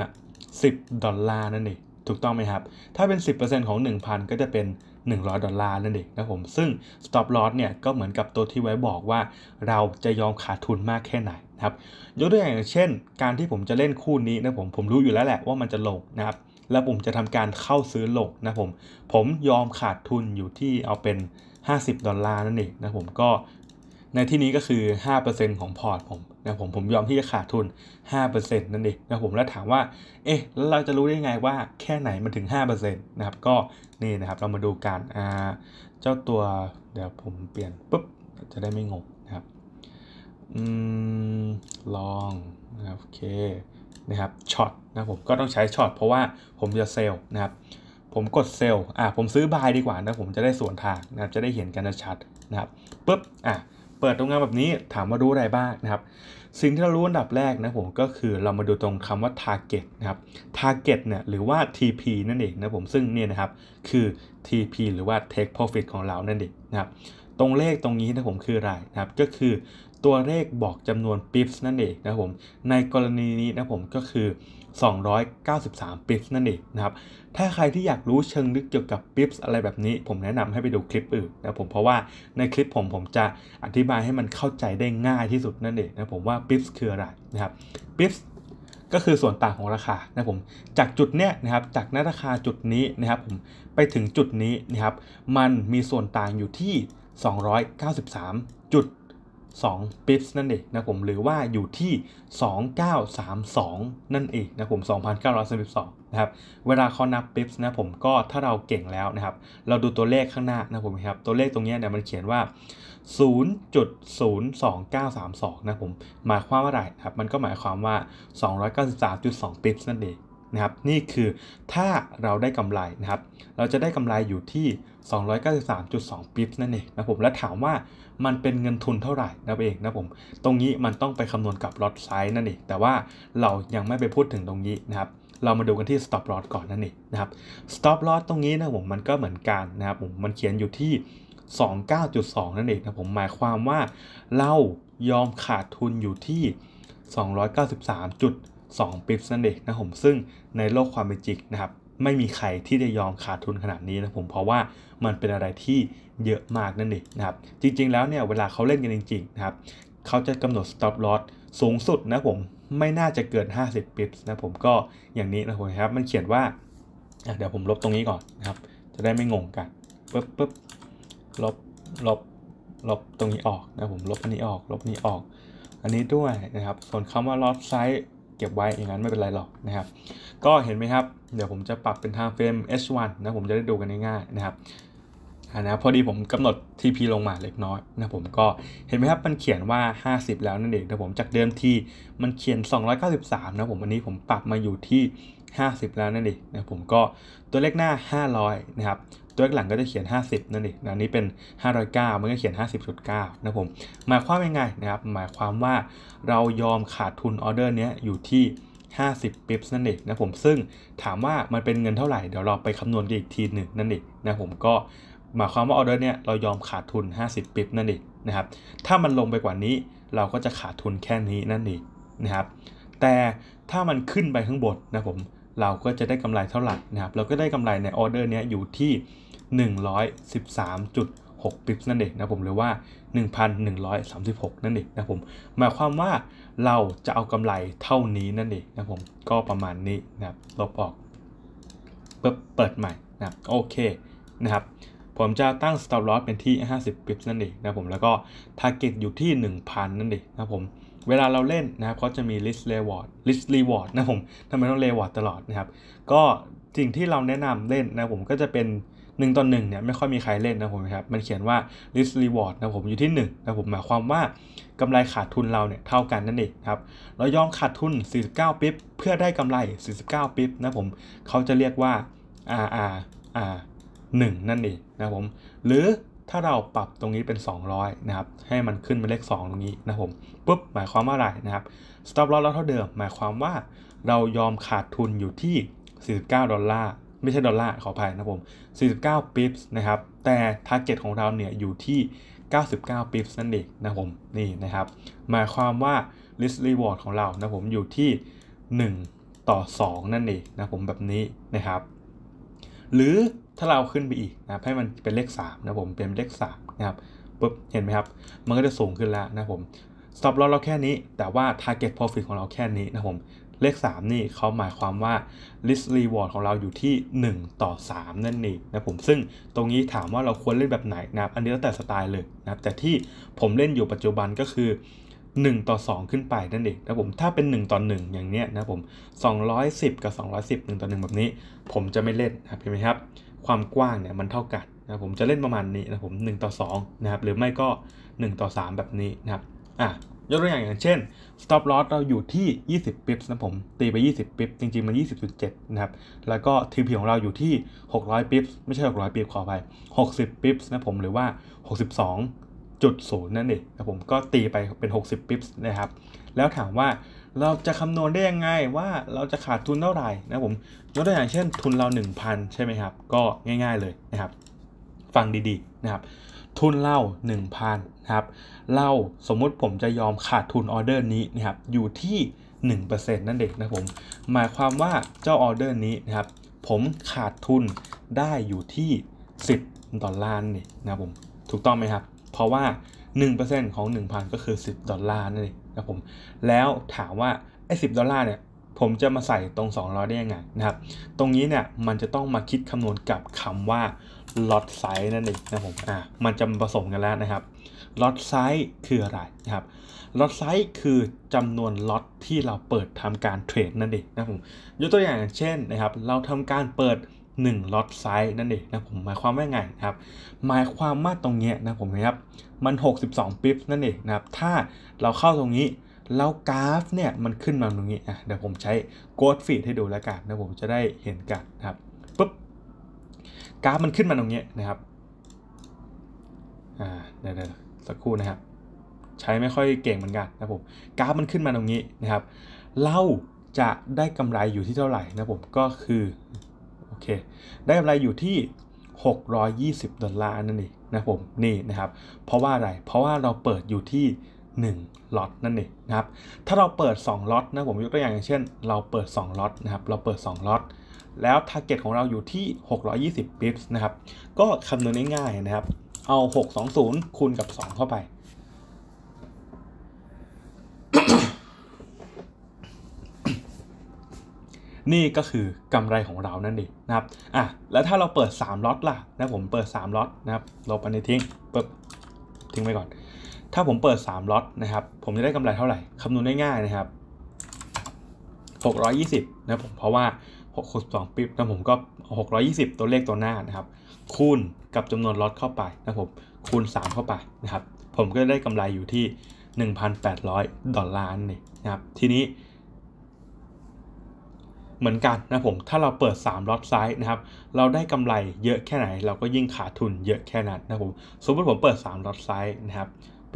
10ดอลลาร์นั่นเองถูกต้องไหมครับถ้าเป็น10%ของ1,000 ก็จะเป็น100ดอลลาร์นั่นเองนะผม ซึ่ง stop loss เนี่ยก็เหมือนกับตัวที่ไว้บอกว่าเราจะยอมขาดทุนมากแค่ไหนนะครับยกตัวอย่างเช่น การที่ผมจะเล่นคู่นี้นะผมผมรู้อยู่แล้วแหละว่ามันจะลงนะครับแล้วผมจะทำการเข้าซื้อลงนะผมผมยอมขาดทุนอยู่ที่เอาเป็น50ดอลลาร์นั่นเองนะผมก็ในที่นี้ก็คือ 5%ของพอร์ตผมนะผมผมยอมที่จะขาดทุน 5%นั่นเองนะผมแล้วถามว่า เอ๊ะแล้วเราจะรู้ได้ไงว่าแค่ไหนมันถึง5%นะครับก็นี่นะครับ เรามาดูการ เจ้าตัว เดี๋ยวผมเปลี่ยนปุ๊บ จะได้ไม่งงนะครับอลองนะครับโอเคนะครับช็อตนะผมก็ต้องใช้ช็อตเพราะว่าผมจะเซลล์นะครับ ผมกดเซลล์อ่าผมซื้อบายดีกว่านะผมจะได้ส่วนทางนะครับจะได้เห็นกันชัดนะครับปุ๊บอ่าเปิดตรงงานแบบนี้ถามว่ารู้อะไรบ้างนะครับสิ่งที่เรารู้อันดับแรกนะผมก็คือเรามาดูตรงคำว่า target นะครับ target เนี่ยหรือว่า TP นั่นเองนะผมซึ่งเนี่ยนะครับคือ TP หรือว่า take profit ของเรานั่นเองนะครับตรงเลขตรงนี้นะผมคืออะไรนะครับก็คือตัวเลขบอกจำนวน pips นั่นเองนะผมในกรณีนี้นะผมก็คือ293 pips นั่นเองนะครับถ้าใครที่อยากรู้เชิงลึกเกี่ยวกับ pips อะไรแบบนี้ ผมแนะนำให้ไปดูคลิปอื่นนะผมเพราะว่าในคลิปผมผม จะอธิบายให้มันเข้าใจได้ง่ายที่สุด นั่นเองนะผมว่า pips คืออะไรนะครับ pips ก็คือส่วนต่างของราคานะผมจากจุดเนี้ยนะครับจากนาราคาจุดนี้นะครับผมไปถึงจุดนี้นะครับมันมีส่วนต่างอยู่ที่ 293.8 2 pips นั่นเองนะผมหรือว่าอยู่ที่ 2932 นั่นเองนะผม2,932นะครับเวลาเขานับ pips นะผมก็ถ้าเราเก่งแล้วนะครับเราดูตัวเลขข้างหน้านะผมครับตัวเลขตรงนี้เนี่ยมันเขียนว่า 0.02932นะผมหมายความว่าอะไรครับมันก็หมายความว่า 293.2 pips นั่นเองนะครับนี่คือถ้าเราได้กำไรนะครับเราจะได้กำไรอยู่ที่ 293.2 pips นั่นเองนะผมและถามว่ามันเป็นเงินทุนเท่าไหร่นะเองนะผมตรงนี้มันต้องไปคำนวณกับล็อตไซส์นั่นเองแต่ว่าเรายังไม่ไปพูดถึงตรงนี้นะครับเรามาดูกันที่ stop loss ก่อนนั่นเองนะครับ stop loss ตรงนี้นะผมมันก็เหมือนกันนะครับผมมันเขียนอยู่ที่ 29.2 นั่นเองนะผมหมายความว่าเรายอมขาดทุนอยู่ที่ 293. 2ปิปนั่นเองนะผมซึ่งในโลกความเป็นจริงนะครับไม่มีใครที่จะยอมขาดทุนขนาดนี้นะผมเพราะว่ามันเป็นอะไรที่เยอะมากนั่นเองนะครับจริงๆแล้วเนี่ยเวลาเขาเล่นกันจริงๆนะครับเขาจะกำหนด stop loss สูงสุดนะผมไม่น่าจะเกิน50 pips นะผมก็อย่างนี้นะผมครับมันเขียนว่าเดี๋ยวผมลบตรงนี้ก่อนนะครับจะได้ไม่งงกันปึ๊บปึ๊บลบลบลบตรงนี้ออกนะผมลบอันนี้ออก ลบนี้ออก อันนี้ด้วยนะครับส่วนคำว่า l o s size เก็บไว้อย่างนั้นไม่เป็นไรหรอกนะครับก็เห็นไหมครับ เดี๋ยวผมจะปรับเป็นทางเฟรม h1 นะผมจะได้ดูกันง่ายๆนะครับนะ พอดีผมกำหนด TP ลงมาเล็กน้อยนะผมก็เห็นไหมครับ มันเขียนว่า 50 แล้วนั่นเองนะผมจากเดิมที่มันเขียน293นะผมวันนี้ผมปรับมาอยู่ที่ 50 แล้วนั่นเองนะผมก็ตัวเลขหน้า 500นะครับตัวเลขหลังก็จะเขียน 50นั่นเองนะนี้เป็น 509มันก็เขียน 50.9นะผมหมายความยังไงนะครับหมายความว่าเรายอมขาดทุนออเดอร์เนี้ยอยู่ที่ 50ปิ๊บนั่นเองนะผมซึ่งถามว่ามันเป็นเงินเท่าไหร่เดี๋ยวเราไปคำนวณกันอีกทีหนึ่งนั่นเองนะผมก็หมายความว่าออเดอร์เนี่ยเรายอมขาดทุน 50ปิบนั่นเองนะครับถ้ามันลงไปกว่านี้เราก็จะขาดทุนแค่นี้นั่นเองนะครับแต่ถ้ามันขึ้นไปข้างบนนะผมเราก็จะได้กำไรเท่าไหร่นะครับเราก็ได้กำไรในออเดอร์เนี้ยอยู่ที่113.6ปิบนั่นเองนะผมหรือว่า 1,136 นั่นเองนะผมหมายความว่าเราจะเอากำไรเท่านี้นั่นเองนะผมก็ประมาณนี้นะครับลบออก เปิดใหม่นะโอเคนะครับผมจะตั้ง stop loss เป็นที่ 50 p i ิ s นั่นเองนะผมแล้วก็ target อยู่ที่ 1,000นั่นเองนะผมเวลาเราเล่นนะครับเขาจะมี list reward list reward นะผมทำไมต้อง reward ตลอดนะครับก็สิ่งที่เราแนะนำเล่นนะผมก็จะเป็น 1 ต่อ1เนี่ยไม่ค่อยมีใครเล่นนะผมครับมันเขียนว่า l i s t reward นะผมอยู่ที่1นะผมหมายความว่ากำไรขาดทุนเราเนี่ยเท่ากันนั่นเองครับเรายอมขาดทุน 49 ปิ๊บเพื่อได้กำไร 49ปิ๊บนะผมเขาจะเรียกว่าอ r r 1นั่นเองนะครับผมหรือถ้าเราปรับตรงนี้เป็น 200นะครับให้มันขึ้นเป็นเลข 2 ตรงนี้นะครับผมปุ๊บหมายความว่าอะไรนะครับ stop loss เราเท่าเดิมหมายความว่าเรายอมขาดทุนอยู่ที่ 49ดอลลาร์ไม่ใช่ดอลลาร์ขออภัยนะผม 49ปิ๊บนะครับแต่ทาร์เก็ตของเราเนี่ยอยู่ที่ 99ปิ๊บนั่นเองนะผมนี่นะครับ หมายความว่า risk reward ของเรานะผมอยู่ที่1ต่อ2 นั่นเองนะผมแบบนี้นะครับ หรือถ้าเราขึ้นไปอีกนะครับ ให้มันเป็นเลข3นะผมเป็นเลข3นะครับปุ๊บเห็นไหมครับ มันก็จะสูงขึ้นแล้วนะผม stop loss เราแค่นี้ แต่ว่า target profit ของเราแค่นี้นะผมเลข 3 นี่เขาหมายความว่า list reward ของเราอยู่ที่ 1 ต่อ3 นั่นเองนะผมซึ่งตรงนี้ถามว่าเราควรเล่นแบบไหนนะครับ อันนี้แล้วแต่สไตล์เลยนะครับแต่ที่ผมเล่นอยู่ปัจจุบันก็คือ 1 ต่อ 2 ขึ้นไปนั่นเองนะผมถ้าเป็น 1 ต่อ 1 อย่างเนี้ยนะผม 210 กับ 210 1ต่อ 1 แบบนี้ ผมจะไม่เล่นนะเห็นไหมครับความกว้างเนี่ยมันเท่ากันนะผมจะเล่นประมาณนี้นะผม1ต่อ2นะครับหรือไม่ก็ 1 ต่อ3 แบบนี้นะครับอ่ะยกตัวอย่างอย่างเช่น stop loss เราอยู่ที่20ปิ๊บนะผมตีไป 20ปิ๊บจริงๆมัน20.7นะครับแล้วก็ TP ของเราอยู่ที่ 600ปิ๊บไม่ใช่ 600ปิ๊บขอไป60ปิ๊บนะผมหรือว่า 62.0 นั่นเองนะผมก็ตีไปเป็น 60ปิ๊บนะครับ แล้วถามว่าเราจะคำนวณได้ยังไง ว่าเราจะขาดทุนเท่าไหร่นะผมยกตัวอย่างเช่น ทุนเรา 1,000 ใช่ไหมครับก็ง่ายๆเลยนะครับ ฟังดีๆนะครับ ทุนเรา 1,000 นะครับ เราสมมุติผมจะยอมขาดทุนออเดอร์นี้นะครับ อยู่ที่ 1%นั่นเองนะผมหมายความว่าเจ้าออเดอร์นี้นะครับ ผมขาดทุนได้อยู่ที่ 10ดอลลาร์นี่นะผมถูกต้องไหมครับเพราะว่า1%ของ1,000ก็คือ10ดอลลาร์นั่นเองนะผมแล้วถามว่าไอ้สิดอลลาร์เนี่ยผมจะมาใส่ตรง 200 ได้ยังไงนะครับตรงนี้เนี่ยมันจะต้องมาคิดคำนวณกับคำว่า lot size นั่นเองนะผมอ่ามันจะผสมกันแล้วนะครับ lot size คืออะไรนะครับ lot size คือจำนวน lot ที่เราเปิดทำการเทรดนั่นเองนะผมยกตัวอย่างเช่นนะครับ เราทำการเปิด1ล็อตไซส์นั่นเองนะผมหมายความว่าไงนะครับหมายความว่าตรงเนี้ยนะผมนะครับมัน 62ปิ๊บนั่นเองนะครับ ถ้าเราเข้าตรงนี้แล้วกราฟเนี่ยมันขึ้นมาตรงนี้่ะเดี๋ยวผมใช้โกดฟีดให้ดูแล้วกันนะผมจะได้เห็นกันนะครับปุ๊บกราฟมันขึ้นมาตรงนี้นะครับอ่าเดี๋ยวสักครู่นะครับ ใช้ไม่ค่อยเก่งเหมือนกันนะผมกราฟมันขึ้นมาตรงนี้นะครับ เราจะได้กำไรอยู่ที่เท่าไหร่นะผมก็คือคได้กำไรอยู่ที่ 620 ดอลลาร์นั่นเองนะผมนี่นะครับ เพราะว่า อะไร เพราะว่าเราเปิดอยู่ที่ 1 ล็อตนั่นเองนะครับ ถ้าเราเปิด 2 ล็อตนะผมยกตัวอย่างอย่างเช่น เราเปิด 2 ล็อตนะครับ เราเปิด 2 ล็อตแล้วทาร์เก็ตของเราอยู่ที่ 620ิปส์นะครับก็คำนวณง่ายๆนะครับ เอา 620 คูณกับ 2 เข้าไปนี่ก็คือกำไรของเรานั่นเองนะครับอ่ะแล้วถ้าเราเปิด 3ล็อตล่ะนะผมเปิด3ล็อตนะครับลบอันนี้ทิ้งปึ๊บทิ้งไปก่อน ถ้าผมเปิด3ล็อตนะครับผมจะได้กำไรเท่าไหร่คำนวณได้ง่ายนะครับ 620นะผมเพราะว่า62ปิ๊บนะผมก็ 620 ตัวเลขตัวหน้านะครับคูณกับจำนวนล็อตเข้าไปนะผมคูณ 3 เข้าไปนะครับ ผมก็ได้กำไรอยู่ที่ 1,800ดอลลาร์นี่นะครับทีนี้เหมือนกันนะผมถ้าเราเปิด3ล็อตไซส์นะครับ เราได้กำไรเยอะแค่ไหน เราก็ยิ่งขาดทุนเยอะแค่นั้นนะผมสมมติผมเปิด3ล็อตไซส์นะครับ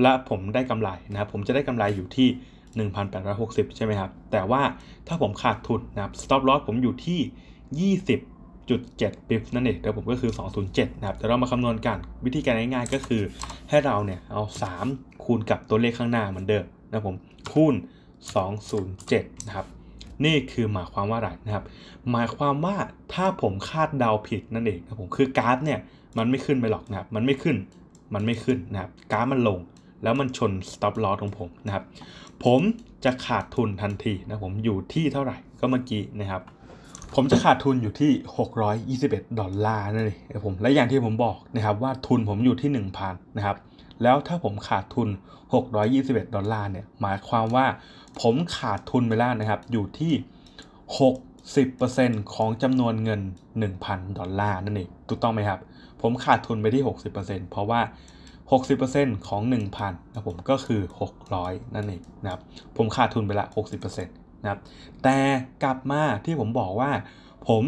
และผมได้กำไร นะครับ ผมจะได้กำไรอยู่ที่ 1,860 ใช่ไหมครับ แต่ว่าถ้าผมขาดทุนนะครับ stop loss ผมอยู่ที่ 20.7 pips นั่นเองแรัวผมก็คือ 207นะครับแต่เรามาคำนวณกันวิธีการง่ายๆ ก็คือ ให้เราเนี่ยเอา 3 คูณกับตัวเลขข้างหน้าเหมือนเดิมนะผมคูณ207 นะครับนี่คือหมายความว่าอะไรนะครับหมายความว่าถ้าผมคาดเดาผิดนั่นเองครับผมคือการาฟเนี่ยมันไม่ขึ้นไปหรอกนะครับมันไม่ขึ้นมันไม่ขึ้นนะครับกราฟมันลงแล้วมันชน stop loss ของผมนะครับผมจะขาดทุนทันทีนะผมอยู่ที่เท่าไหร่ก็เมื่อกี้นะครับผมจะขาดทุนอยู่ที่621ดอลลาร์นั่นเองครับผมและอย่างที่ผมบอกนะครับว่าทุนผมอยู่ที่1,000นะครับแล้วถ้าผมขาดทุน621ดอลลาร์เนี่ยหมายความว่าผมขาดทุนไปแล้วนะครับ อยู่ที่ 60%ของจำนวนเงิน 1,000ดอลลาร์นั่นเองถูกต้องไหมครับผมขาดทุนไปที่ 60%เพราะว่า 60%ของ1,000นะผมก็คือ600นั่นเองนะครับผมขาดทุนไปละ60%นะครับแต่กลับมาที่ผมบอกว่าผม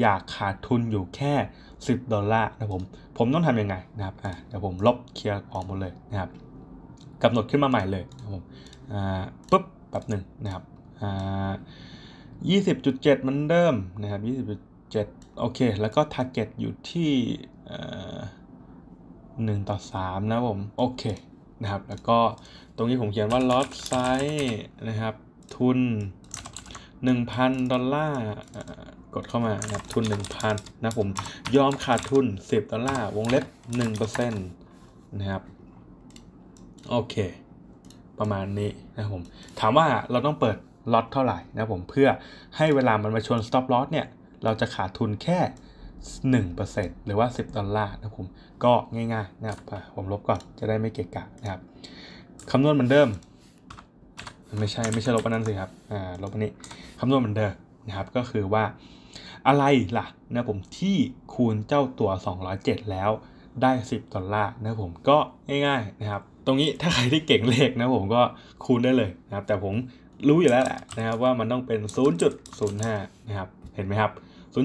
อยากขาดทุนอยู่แค่10ดอลลาร์นะผมผมต้องทำยังไงนะครับอ่ะเดี๋ยวผมลบเคลียร์ออกหมดเลยนะครับกำหนดขึ้นมาใหม่เลยนะผมอ่าปุ๊บแป๊บหนึ่งนะครับ อ่ายี่สิบจุดเจ็ดมันเดิมนะครับยี่สิบจุดเจ็ดโอเค แล้วก็ target อยู่ที่หนึ่งต่อสามนะผม โอเค นะครับ แล้วก็ ตรงนี้ผมเขียนว่า lot size นะครับ ทุน 1,000 ดอลลาร์กดเข้ามานะครับทุน 1,000 นะผม ยอมขาดทุน 10 ดอลลาร์วงเล็บ1%นะครับ โอเคประมาณนี้นะครับผม ถามว่าเราต้องเปิดล็อตเท่าไหร่นะครับผมเพื่อให้เวลามันมาชน stop loss เนี่ยเราจะขาดทุนแค่ 1%หรือว่า 10 ดอลลาร์นะครับผมก็ง่ายๆนะครับ ผมลบก่อนจะได้ไม่เกะกะนะครับ คำนวณเหมือนเดิม ไม่ใช่ไม่ใช่ลบอันนั้นสิครับ อ่าลบอันนี้ คำนวณเหมือนเดิมนะครับก็คือว่าอะไรล่ะนะผมที่คูณเจ้าตัว 207 แล้วได้ 10 ดอลลาร์นะผมก็ง่าย ๆ นะครับรงนี้ ถ้าใครที่เก่งเลขนะผมก็คูณได้เลยนะครับแต่ผมรู้อยู่แล้วแหละนะครับว่ามันต้องเป็น 0.05 นะครับเห็นไหมครับ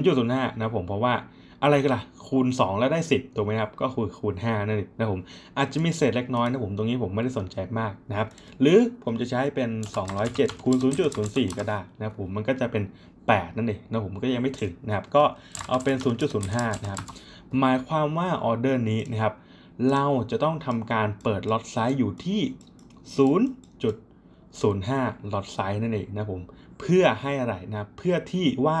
0.05 นะผมเพราะว่าอะไรกันล่ะคูณ 2 แล้ว ได้ 10ถูกไหมครับก็คูณคูณ 5 นั่นเองนะผมอาจจะมีเศษเล็กน้อยนะผมตรงนี้ผมไม่ได้สนใจมากนะครับ หรือผมจะใช้เป็น 207 คูณ 0.04 ก็ได้นะผมมันก็จะเป็น 8 นั่นเองนะผมก็ยังไม่ถึงนะครับ ก็เอาเป็น 0.05 นะครับหมายความว่าออเดอร์นี้นะครับเราจะต้องทำการเปิดล็อตไซส์อยู่ที่ 0.05 ล็อตไซส์นั่นเองนะผม เพื่อให้อะไรนะ เพื่อที่ว่า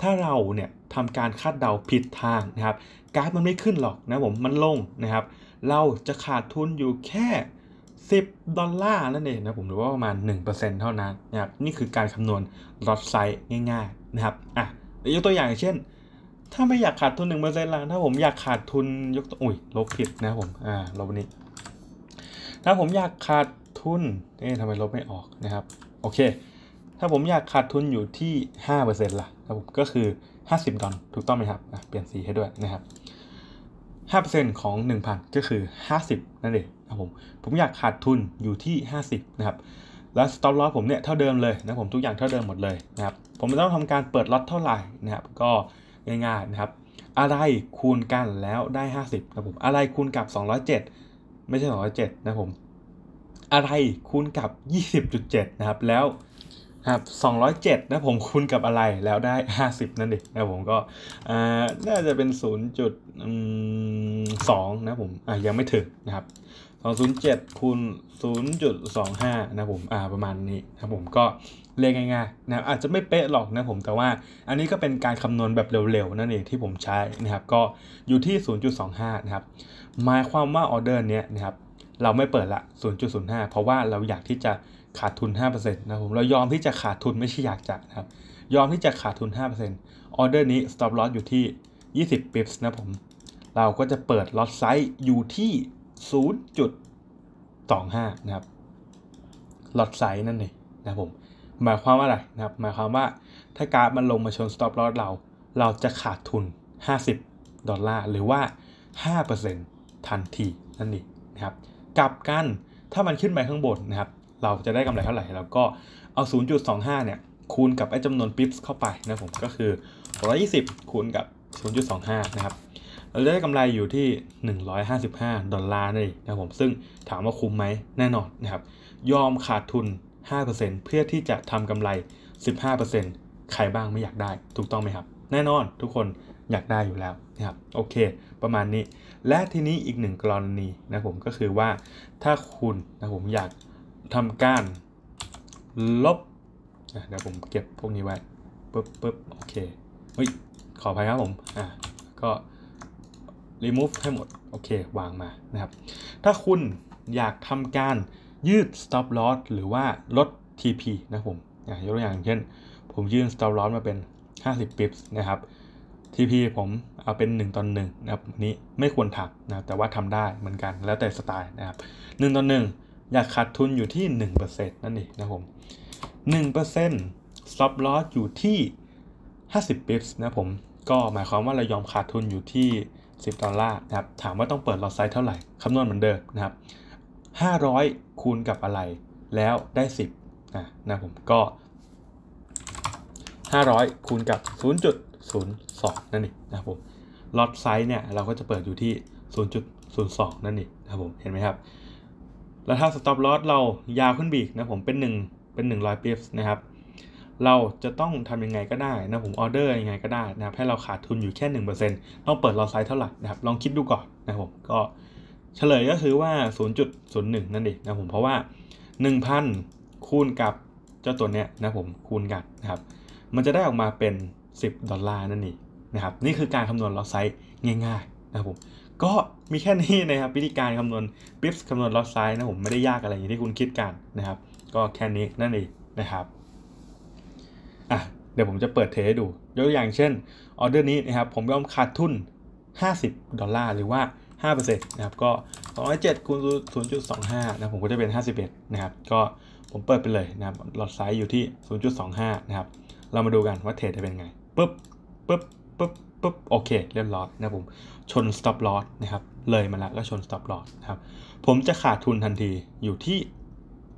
ถ้าเราเนี่ยทำการคาดเดาผิดทางนะครับกราฟมันไม่ขึ้นหรอกนะผม มันลงนะครับ เราจะขาดทุนอยู่แค่ 10 ดอลลาร์นั่นเองนะผม หรือว่าประมาณ 1%เท่านั้นนะครับ นี่คือการคำนวณล็อตไซส์ง่ายๆนะครับ อ่ะ ยกตัวอย่างเช่นถ้าไม่อยากขาดทุนหนึ่งเปอร์เซ็นต์ล่ะถ้าผมอยากขาดทุนยกตัวอุ้ยลบผิดนะผมอ่าลบนี้ถ้าผมอยากขาดทุนเอ๊ะทำไมลบไม่ออกนะครับโอเค ถ้าผมอยากขาดทุนอยู่ที่ห้าเปอร์เซ็นต์ล่ะครับผมก็คือห้าสิบดอลถูกต้องไหมครับเปลี่ยนสีให้ด้วยนะครับห้าเปอร์เซ็นต์ของหนึ่งพันก็คือห้าสิบนั่นเองครับผมผมอยากขาดทุนอยู่ที่ห้าสิบนะครับแล้วต t อปล็อตผมเนี่ยเท่าเดิมเลยนะผมทุกอย่างเท่าเดิมหมดเลยนะครับผมจะต้องทำการเปิดล็อตเท่าไหร่นะครับก็ง่ายๆนะครับอะไรคูณกันแล้วได้ 50นะผมอะไรคูณกับ 207 ไม่ใช่ 207นะผมอะไรคูณกับ 20.7นะครับแล้วครับ207นะผมคูณกับอะไรแล้วได้ 50 นั่นเองนะผมก็น่าจะเป็น 0.2นะผมยังไม่ถึงนะครับ207 คูณ0.25นะผมประมาณนี้นะผมก็เรียกง่ายๆนะอาจจะไม่เป๊ะหรอกนะผมแต่ว่าอันนี้ก็เป็นการคำนวณแบบเร็วๆนั่นเองที่ผมใช้นะครับก็อยู่ที่ 0.25 นะครับหมายความว่าออเดอร์เนี้ยนะครับเราไม่เปิดละ 0.05 เพราะว่าเราอยากที่จะขาดทุน 5%นะผมเรายอมที่จะขาดทุนไม่ใช่อยากจะนะครับยอมที่จะขาดทุน 5%ออเดอร์นี้ stop loss อยู่ที่ 20ิบส์นะผมเราก็จะเปิด lot size อยู่ที่ 0.25 นะครับ lot size นั่นเองนะผมหมายความว่าอะไรนะครับหมายความว่าถ้ากราฟมันลงมาชน stop loss เรา เราจะขาดทุน 50 ดอลลาร์หรือว่า 5%ทันทีนั่นเองนะครับกลับกันถ้ามันขึ้นไปข้างบนนะครับเราจะได้กำไรเท่าไหร่เราก็เอา 0.25เนี่ยคูณกับไอ้จำนวนปิ๊ส์เข้าไปนะผมก็คือ 120 คูณกับ 0.25นะครับเราได้กำไรอยู่ที่ 155 ดอลลาร์นี่นะผมซึ่งถามว่าคุ้มไหมแน่นอนนะครับยอมขาดทุน5%เพื่อที่จะทำกำไร 15%ใครบ้างไม่อยากได้ ถูกต้องไหมครับ แน่นอนทุกคนอยากได้อยู่แล้วนะครับโอเค ประมาณนี้ และทีนี้อีกหนึ่งกรณีนะผมก็คือว่าถ้าคุณนะผมอยากทำการลบนะเดี๋ยวผมเก็บพวกนี้ไว้ปึ๊บปึ๊บโอเคเฮ้ยขออภัยครับผม อ่ะ ก็รีมูฟให้หมด โอเค วางมานะครับ ถ้าคุณอยากทำการยืด stop loss หรือว่าลด TP นะผมยกตัวอย่างเช่น ผมยืด stop loss มาเป็น 50 pips นะครับ TP ผมเอาเป็น 1ต่อ1นะครับนี้ ไม่ควรทำนะแต่ว่าทำได้เหมือนกัน แล้วแต่สไตล์นะครับ1ต่อ1อยากขาดทุนอยู่ที่ 1%นั่นเองนะผม1% stop loss อยู่ที่ 50 pips นะผม ก็หมายความว่าเรายอมขาดทุนอยู่ที่ 10ดอลลาร์นะครับถามว่าต้องเปิดลอตไซส์เท่าไหร่คำนวณเหมือนเดิมนะครับ500 คูณกับอะไร แล้วได้ 10นะนะผมก็ 500 คูณกับ 0.02 นั่นเองนะผมล็อตไซส์เนี่ยเราก็จะเปิดอยู่ที่ 0.02 นั่นเองนะผมเห็นไหมครับ แล้วถ้าสต็อปล็อตเรายาวขึ้นบีกนะผมเป็น1เป็น100ป i p นะครับ เราจะต้องทำยังไงก็ได้นะผมออเดอร์ยังไงก็ได้นะครับให้เราขาดทุนอยู่แค่ 1%ต้องเปิดรอไซส์เท่าไหร่นะครับ ลองคิดดูก่อนนะครับผมก็เฉลยก็คือว่า 0.01นั่นเองนะผมเพราะว่า 1,000 คูณกับเจ้าตัวเนี้ยนะผมคูณกันนะครับมันจะได้ออกมาเป็น10 ดอลลาร์นั่นเองนะครับ นี่คือการคำนวณลอตไซส์ง่ายๆนะผมก็มีแค่นี้นะครับวิธีการคำนวณปิ๊บคำนวณลอตไซส์นะผมไม่ได้ยากอะไรอย่างที่คุณคิดกันนะครับ ก็แค่นี้นั่นเองนะครับอ่ะเดี๋ยวผมจะเปิดเทให้ดู ยกตัวอย่างเช่นออเดอร์นี้นะครับผมยอมขาดทุน50 ดอลลาร์หรือว่า5%นะครับก็207คูณ0.25 นะ ผมก็จะเป็น 51 นะครับ ก็ผมเปิดไปเลยนะครับหลอดไซส์อยู่ที่ 0.25 นะครับ เรามาดูกันว่าเทรดจะเป็นไงปุ๊บปุ๊บปุ๊บปุ๊บโอเคเรียบร้อยนะผมชน stop loss นะครับ เลยมาแล้วก็ชน stop loss นะครับ ผมจะขาดทุนทันทีอยู่ที่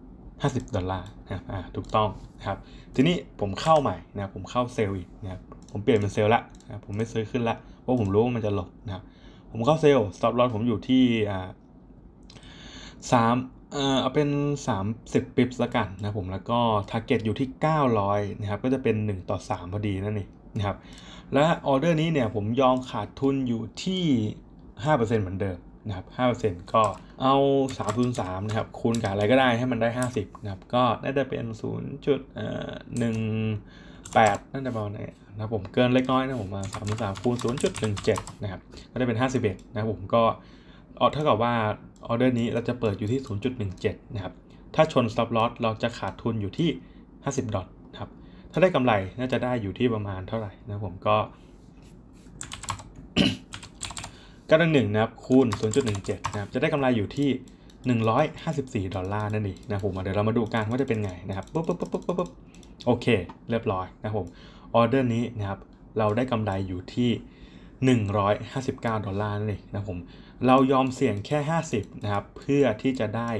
50ดอลลาร์นะครับอ่าถูกต้องนะครับทีนี้ผมเข้าใหม่นะผมเข้าเซลล์อีกนะครับผมเปลี่ยนเป็นเซลล์ละนะผมไม่ซื้อขึ้นละเพราะผมรู้ว่ามันจะลงนะครับผมเข้าเซลล์สต็อปลอสผมอยู่ที่อ่าสามเออเอาเป็น30 ปิปส์ละกันนะผมแล้วก็ทร์เก็ตอยู่ที่ 900นะครับก็จะเป็น 1 ต่อ3พอดีนั่นเองนะครับและออเดอร์นี้เนี่ยผมยอมขาดทุนอยู่ที่ 5%เหมือนเดิมนะครับ5%ก็เอา303นะครับคูณกับอะไรก็ได้ให้มันได้ 50นะครับก็น่าจะเป็น0.18น่นจะประมาณนี้นะครับผมเกินเล็กน้อยนะผมมาสามสามคูณศูนย์จุดหนึ่งเจ็ดนะครับก็ได้เป็นห้าสิบเอ็ดนะครับผมก็เอเท่ากับว่าออเดอร์นี้เราจะเปิดอยู่ที่ศูนย์จุดหนึ่งเจ็ดนะครับถ้าชน stop loss เราจะขาดทุนอยู่ที่ห้าสิบดอทครับถ้าได้กำไรน่าจะได้อยู่ที่ประมาณเท่าไหร่นะผมก็ก้งหนึ่งนะครับคูณ 0.17นะครับจะได้กำไรอยู่ที่ 154 ดอลลาร์นั่นเองนะผมเดี๋ยวเรามาดูกันว่าจะเป็นไงนะครับปุ๊บปุ๊บปุ๊บปุ๊บปุ๊บโอเค เรียบร้อยนะผมออเดอร์นี้นะครับเราได้กำไรอยู่ที่ 159 ดอลลาร์นั่นเองนะผมเรายอมเสี่ยงแค่ 50 นะครับ เพื่อที่จะได้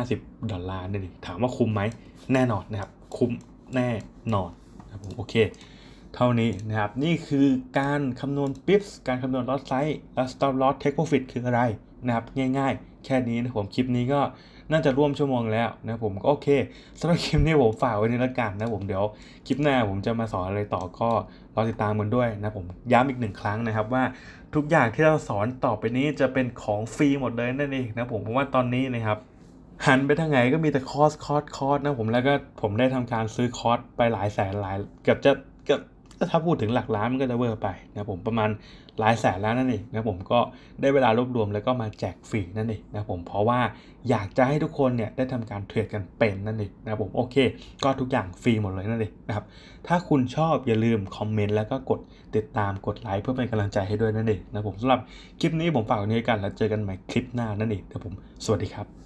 150 ดอลลาร์นั่นเองถามว่าคุ้มไหมแน่นอนนะครับ คุ้มแน่นอนครับผมโอเคเท่านี้นะครับ นี่คือการคำนวณปิ๊บการคำนวณลอสไซส์และสต o p l ลอสเทคโปรฟิตคืออะไรนะครับ ง่ายๆ แค่นี้นะผม คลิปนี้ก็น่าจะร่วมชั่วโมงแล้วนะผมก็โอเคสำหรับคลิปนี้ผมฝากไว้ในละกันนะผมเดี๋ยวคลิปหน้าผมจะมาสอนอะไรต่อก็รอติดตามกันด้วยนะผมย้ำอีกหนึ่งครั้งนะครับ ว่าทุกอย่างที่เราสอนต่อไปนี้จะเป็นของฟรีหมดเลยนั่นเองนะผมเพราะว่าตอนนี้นะครับ หันไปทางไหนก็มีแต่คอร์สคอร์สคอร์สนะผมแล้วก็ผมได้ทำการซื้อคอร์สไปหลายแสนหลายเกือบจะเกือบก็ถ้าพูดถึงหลักล้านมันก็จะเวอร์ไปนะผมประมาณหลายแสนแล้วนั่นเองนะผมก็ได้เวลารวบรวมแล้วก็มาแจกฟรีนั่นเองนะผมเพราะว่าอยากจะให้ทุกคนเนี่ยได้ทำการเทรดกันเป็นนั่นเองนะผมโอเค ก็ทุกอย่างฟรีหมดเลยนั่นเองนะครับ ถ้าคุณชอบอย่าลืมคอมเมนต์แล้วก็กดติดตามกดไลค์เพื่อเป็นกำลังใจให้ด้วยนั่นเองนะผมสำหรับคลิปนี้ผมฝากนว้กันแล้วเจอกันใหม่คลิปหน้านั่นเองนะผมสวัสดีครับ